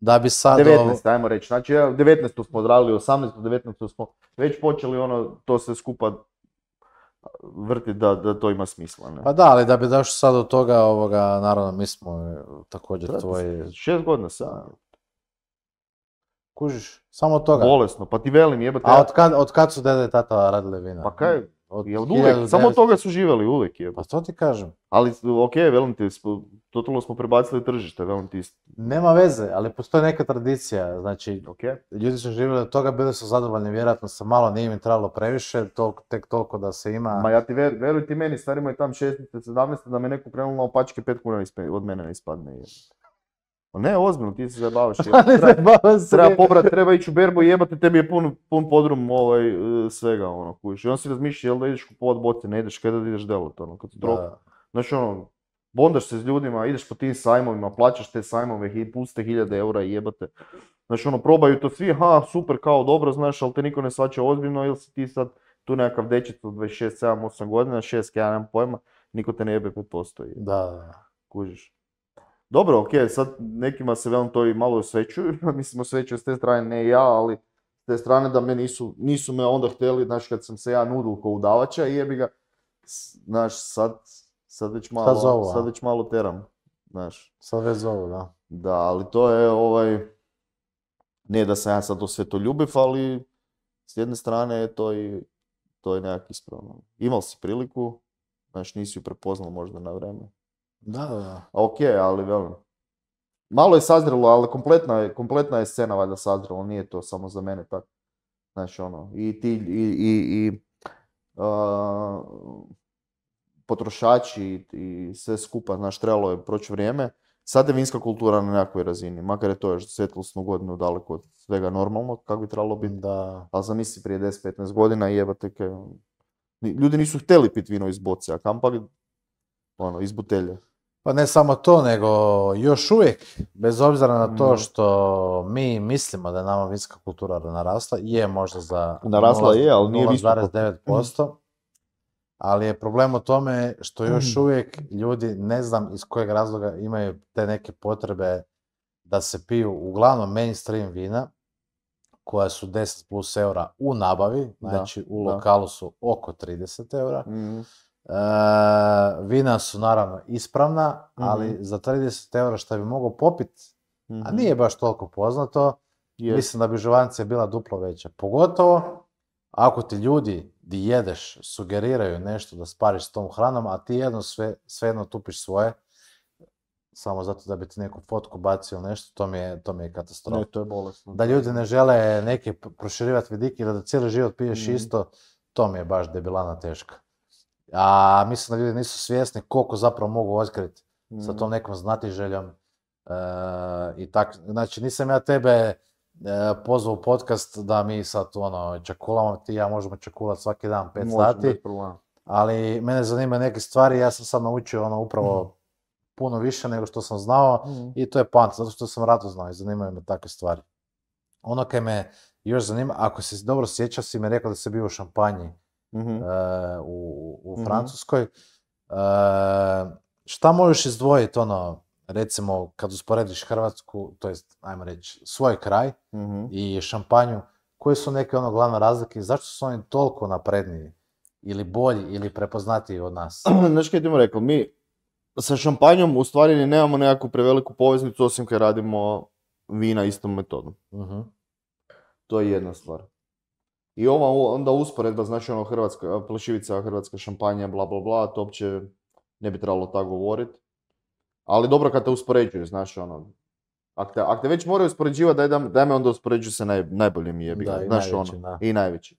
S2: da bi sad... 19,
S1: ajmo reći. Znači, 19. smo odradili, 18. 19. smo već počeli ono, to se skupa vrti da, da to ima smisla. Ne?
S2: Pa da, ali da bi daš sad od toga, ovoga, naravno, mi smo e, također Trati tvoji... Šest godina sad. Kužiš, samo od toga.
S1: Bolesno, pa ti velim jebate. A od
S2: kad, od kad su dede i tata radile vina? Pa kaj, samo od toga
S1: su živjeli, uvijek je. Pa to ti kažem. Ali, ok, velim ti, totalno smo prebacili tržište, velim ti.
S2: Nema veze, ali postoji neka tradicija, znači, ljudi su živjeli od toga, bili su zadovoljni, vjerojatno sa malo, nije im trebalo previše, tek toliko da se ima... Ma ja ti ver, veruj ti meni, starimo je
S1: tam 16. 17. da me neko krenulo na opačke 5 kuna od mene ne ispadne ne, ozbiljno, ti se zabavaš. treba, treba pobrat, treba ići u berbu, te mi je pun, podrum ovaj, e, svega, ono, kujiš. I on si razmišlja, jel da ideš kupovat bote, ne ideš, kada da ideš delat, ono, kad droga. Znači, ono, bondaš se s ljudima, ideš po tim sajmovima, plaćaš te sajmove, puste hiljade eura i jebate. Znači, ono, probaju to svi, ha, super, kao dobro, znaš, ali te niko ne svača ozbiljno, ili si ti sad tu nekakav dečet od 26, 7, 8 godina, 6, ja nemam pojma, niko te ne jebe postoji. da. Kužiš. Dobro, ok, sad nekima se velim to i malo osvećuju, mislim osvećuju s te strane, ne ja, ali s te strane da me nisu, nisu me onda htjeli, znači kad sam se ja nudil ko udavača i jebi ga, znaš, sad, sad već malo, sad, već malo teram, znaš.
S2: Sad već zovu,
S1: da. Da, ali to je ovaj, Ne da sam ja sad osvetoljubiv, ali s jedne strane je to i, to je nekak ispravno. Imal si priliku, znaš, nisi ju prepoznal možda na vreme. Da, da, Ok, ali velim. Malo je sazrelo, ali kompletna je, kompletna je scena valjda sazrelo, nije to samo za mene tako. Znači ono, i ti, i, i, i uh, potrošači i, sve skupa, znaš, trebalo je proći vrijeme. Sad je vinska kultura na nekoj razini, makar je to još svjetlosnu godinu daleko od svega normalno, kako bi trebalo biti. Da. Ali zamisli prije 10-15 godina jebate Ljudi nisu htjeli pit vino iz boce, a bi... ono, iz butelje.
S2: Pa ne samo to, nego još uvijek, bez obzira na to mhm. što mi mislimo da je nama vinska kultura narasla, je možda za narasla je, ali nije ali je problem u tome što još mhm. uvijek ljudi, ne znam iz kojeg razloga, imaju te neke potrebe da se piju uglavnom mainstream vina, koja su 10 plus eura u nabavi, znači u lokalu su oko 30 eura. Mhm. E, vina su naravno ispravna, mhm. ali za 30 eura što bi mogao popit, a mhm. nije baš toliko poznato, mislim da bi žuvanica bila duplo veća. Pogotovo ako ti ljudi di jedeš sugeriraju nešto da spariš s tom hranom, a ti jedno sve, jedno tupiš svoje, samo zato da bi ti neku fotku bacio ili nešto, to mi je, to je katastrofa. to je bolestno. Da ljudi ne žele neke proširivati vidike ili da cijeli život piješ mhm. isto, to mi je baš debilana teška. A mislim da ljudi nisu svjesni koliko zapravo mogu otkriti mm. sa mhm. tom nekom znatiželjom. E, i tak, znači nisam ja tebe e, pozvao u podcast da mi sad ono čakulamo, ti ja možemo čakulat svaki dan pet sati. Ali mene zanima neke stvari, ja sam sad naučio ono upravo mhm. puno više nego što sam znao mhm. i to je pant, zato što sam rato znao i zanimaju me takve stvari. Ono kaj me još zanima, ako se dobro sjeća si mi rekao da si bio u šampanji. Mhm. E, u, mhm. Francuskoj. E, šta možeš izdvojiti, ono, recimo, kad usporediš Hrvatsku, to jest, ajmo reći, svoj kraj mhm. i šampanju, koje su neke ono glavne razlike i zašto su oni toliko napredniji ili bolji ili prepoznatiji od nas? Znaš
S1: kaj ti mu rekao, mi sa šampanjom u stvari ni nemamo nekakvu preveliku poveznicu osim kad radimo vina istom metodom. To je jedna stvar. I ova onda usporedba, znači ono hrvatska, plešivica hrvatska šampanja, bla bla bla, to uopće ne bi trebalo tako govoriti. Ali dobro kad te uspoređuju, znaš ono, ako te, već moraju uspoređivati, daj, me onda uspoređuju se naj, najboljim jebi ono, da, i znaš ono, i najveći.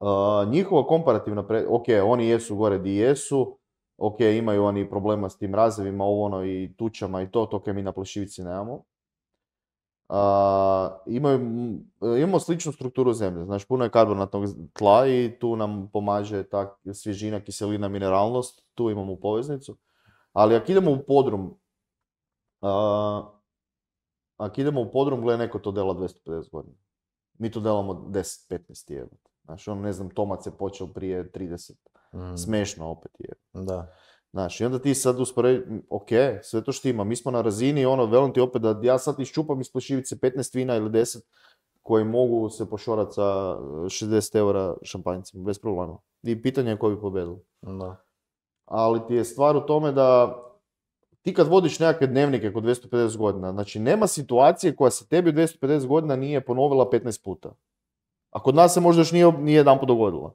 S1: Uh, njihova komparativna, ok, oni jesu gore di jesu, ok, imaju oni problema s tim razevima, ovo ono i tučama i to, to mi na plešivici nemamo imamo sličnu strukturu zemlje, znači puno je karbonatnog tla i tu nam pomaže ta svježina, kiselina, mineralnost, tu imamo poveznicu. Ali ako idemo u podrum, ako idemo u podrum, gle, neko to dela 250 godina. Mi to delamo 10-15 jebate. Znači, on, ne znam, Tomac je počeo prije 30. Smešno opet je. Da. Znaš, i onda ti sad usporedi, ok, sve to ima, mi smo na razini, ono, velim ti opet da ja sad iščupam iz plešivice 15 vina ili 10 koji mogu se pošorati sa 60 e, eura šampanjcima, bez problema. I pitanje je ko bi pobedilo. Da. Ali ti je stvar u tome da ti kad vodiš nekakve dnevnike kod 250 godina, znači nema situacije koja se tebi u 250 godina nije ponovila 15 puta. A kod nas se možda još nije, nije jedan dogodila.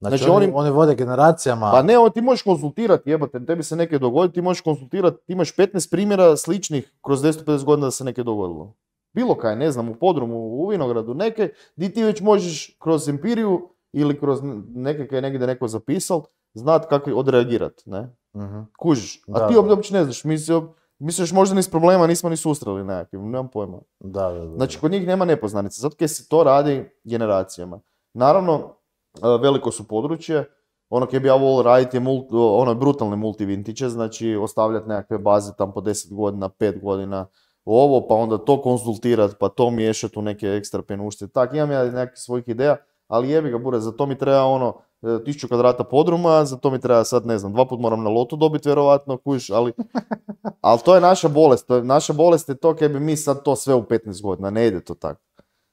S2: Znači, znači oni, oni vode generacijama. Pa
S1: ne, on, ti možeš konsultirati, jebate, tebi se neke dogodi, ti možeš konsultirati, ti imaš 15 primjera sličnih kroz 250 godina da se neke dogodilo. Bilo kaj, ne znam, u podrumu, u vinogradu, neke, di ti već možeš kroz empiriju ili kroz neke kaj je negdje neko zapisal, znat kako odreagirati, ne? uh Kužiš. A ti uopće ne znaš, misli, misliš možda ni s problema nismo ni susreli nekakvim, nemam pojma. Da, da, da. Znači kod njih nema nepoznanice, zato kaj se to radi generacijama. Naravno, E, veliko su područje, ono kaj bi ja volio raditi je multi, ono, brutalne multivintiče, znači ostavljati nekakve baze tam po 10 godina, 5 godina ovo, pa onda to konzultirati, pa to miješati u neke ekstra penušte. Tak, imam ja nekakvih svojih ideja, ali jebi ga bure, za to mi treba ono, 1000 e, kvadrata podruma, za to mi treba sad, ne znam, dva put moram na lotu dobiti vjerovatno, kuš, ali, ali to je naša bolest, naša bolest je to kaj bi mi sad to sve u 15 godina, ne ide to tako.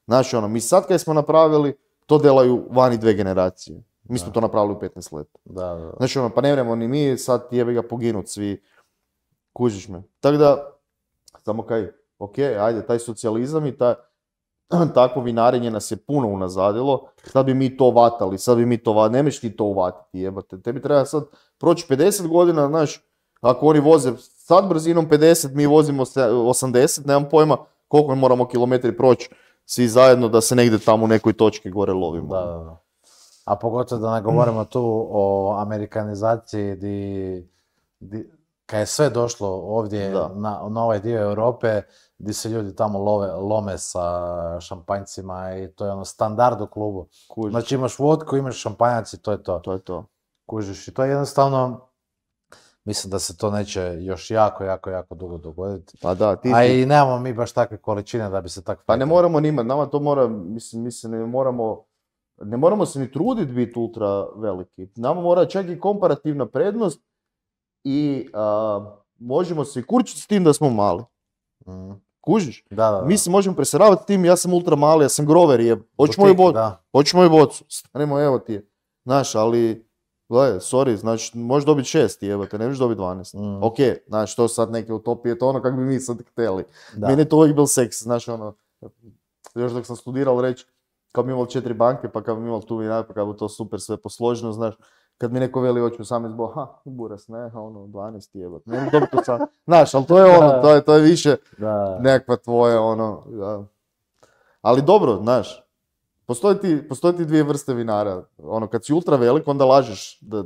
S1: Znači ono, mi sad kaj smo napravili, to delaju vani dve generacije. Mi smo to napravili u 15 let. Da, Znači ono, pa ne vremo ni mi, sad jebe ga poginut svi. Kužiš me. Tako da, samo kaj, ok, ajde, taj socijalizam i ta, takvo vinarenje nas je puno unazadilo. Sad bi mi to vatali, sad bi mi to vatali. Nemeš ti to uvatiti, jebate. Tebi treba sad proći 50 godina, znaš, ako oni voze sad brzinom 50, mi vozimo 80, nemam pojma koliko moramo kilometri proći svi zajedno da se negdje tamo u nekoj točki
S2: gore lovimo. Da, da, da. A pogotovo da ne govorimo tu o amerikanizaciji di, di kad je sve došlo ovdje Na, na, ovaj dio Europe, di se ljudi tamo love, lome sa šampanjcima i to je ono standard u klubu. Kužiš. Znači imaš vodku, imaš šampanjac i to je to. To je to. Kužiš i to je jednostavno Mislim da se to neće još jako, jako, jako dugo dogoditi. Pa da, ti... A i nemamo mi baš takve količine da bi se tako... Pa ne
S1: moramo imati, nama to mora, mislim, mislim, ne moramo... Ne moramo se ni truditi biti ultra veliki. Nama mora čak i komparativna prednost i možemo se i kurčiti s tim da smo mali. Mhm. Kužiš? Da, da, da. Mi se možemo preseravati tim, ja sam ultra mali, ja sam grover, je. Hoćeš moju bocu? hoću moju bocu? Stanemo, evo ti je. Znaš, ali Gle, sorry, znači, možeš dobiti šest, jebate, ne možeš dobiti dvanest. Mm. Ok, znači, to sad neke utopije, to ono kako bi mi sad htjeli. Da. Meni je to uvijek bil seks, znači, ono, još dok sam studirao reći, kao bi imali četiri banke, pa kao bi imali tu vinar, pa kao bi to super sve posloženo, znaš, kad mi neko veli hoću sami zbog, ha, buras, ne, ono, 12 jebat, ne, dobro to sad, znaš, ali to je ono, to je, to je više nekakva tvoje, ono, Ali dobro, znaš, Postoje ti, ti dvije vrste vinara. Ono, kad si ultra velik, onda lažeš da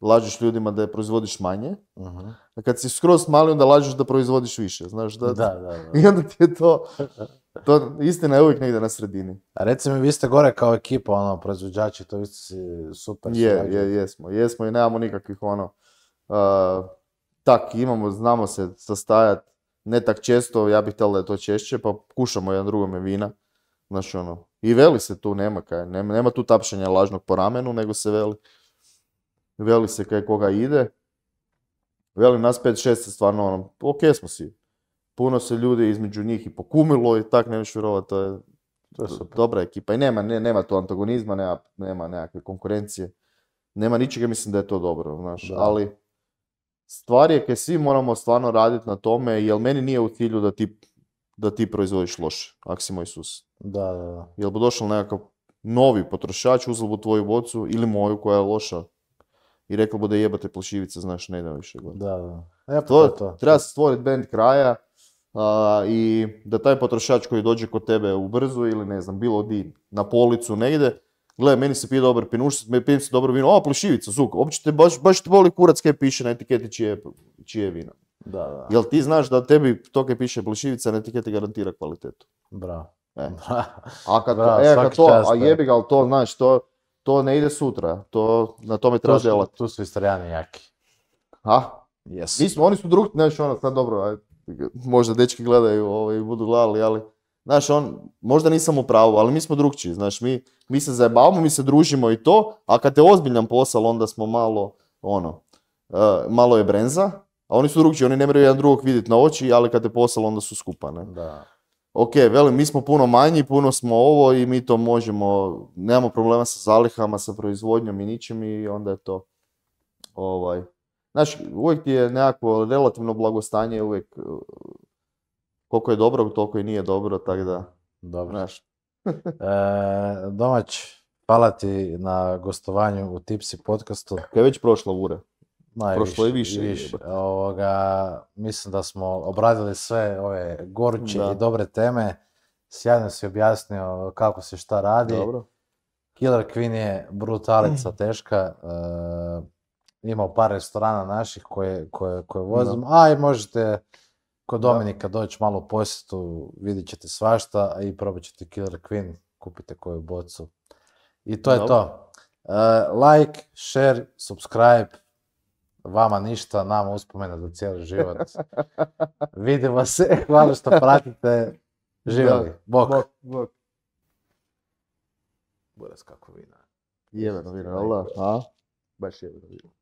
S1: lažeš ljudima da je proizvodiš manje. uh A kad si skroz mali, onda lažeš da proizvodiš više. Znaš, da, da, da, I onda ti je to...
S2: To istina je uvijek negdje na sredini. A recimo, mi, vi ste gore kao ekipa, ono, proizvođači, to vi super. Je, je, jesmo. Jesmo i nemamo nikakvih,
S1: ono, uh, tak, imamo, znamo se sastajat, ne tak često, ja bih htjela da je to češće, pa kušamo jedan drugome vina. Znaš, ono, i veli se tu, nema kaj, nema, nema tu tapšanja lažnog po ramenu, nego se veli. Veli se kaj koga ide. Veli nas 5-6 stvarno ono, ok smo si. Puno se ljudi između njih i pokumilo i tak, ne vjerova, to je, to je dobra ekipa. I nema, ne, nema tu antagonizma, nema, nema nekakve konkurencije. Nema ničega, mislim da je to dobro, znaš, ali stvar je kaj svi moramo stvarno raditi na tome, jer meni nije u cilju da ti da ti proizvodiš loše, ako si sus. Da, da, da. Jel bi došao nekakav novi potrošač, uzeo bi tvoju bocu ili moju koja je loša i rekao bi da jebate plašivica, znaš, ne idem više Da, da. E, pa to, to, Treba se stvoriti band kraja i da taj potrošač koji dođe kod tebe u brzu ili ne znam, bilo di na policu ide. gle, meni se pije dobar pinuš meni pije se dobro vino, O, plašivica, zuk, uopće te baš, baš te boli kurac kaj piše na etiketi čije, vino. Da, da. Jel ti znaš da tebi to kaj piše blišivica na etiketi garantira kvalitetu? Bravo. E.
S2: Bra. A kad, Bra, e, kad to, a jebi ga,
S1: ali to, znaš, to, to ne ide sutra, to, na tome treba djelati.
S2: Tu su Istrijani jaki.
S1: Ha? Mi smo, oni su drug, znaš, ono, sad dobro, aj, možda dečki gledaju i ovaj, budu gledali, ali, znaš, on, možda nisam u pravu, ali mi smo drugčiji, znaš, mi, mi se zajebavamo, mi se družimo i to, a kad je ozbiljan posao, onda smo malo, ono, e, malo je brenza, a oni su drugčiji, oni ne moraju jedan drugog vidjeti na oči, ali kad te poslalo onda su skupa, ne? Da. Ok, velim, mi smo puno manji, puno smo ovo i mi to možemo, nemamo problema sa zalihama, sa proizvodnjom i ničim i onda je to ovaj. Znači, uvijek ti je nekako relativno blagostanje, uvijek uh, koliko je dobro, toliko i nije dobro, tako da, dobro. znaš.
S2: E, domać, hvala ti na gostovanju u Tipsi podcastu. Kad je već prošla ure. Prošlo je više. mislim da smo obradili sve ove goruće i dobre teme. Sjajno si objasnio kako se šta radi. Killer Queen je brutalica teška. Uh, e, imao par restorana naših koje, koje, A i možete kod Dominika doći malo u posjetu, vidjet ćete svašta, i probat ćete Killer Queen, kupite koju bocu. I to je to. E, like, share, subscribe, Vama ništa, nama uspomena za cijeli život. Vidimo se, hvala što pratite. Živjeli, bok. Bok, bok. Buras kako vina.
S3: Jebeno vina, Allah.
S1: Baš je vina.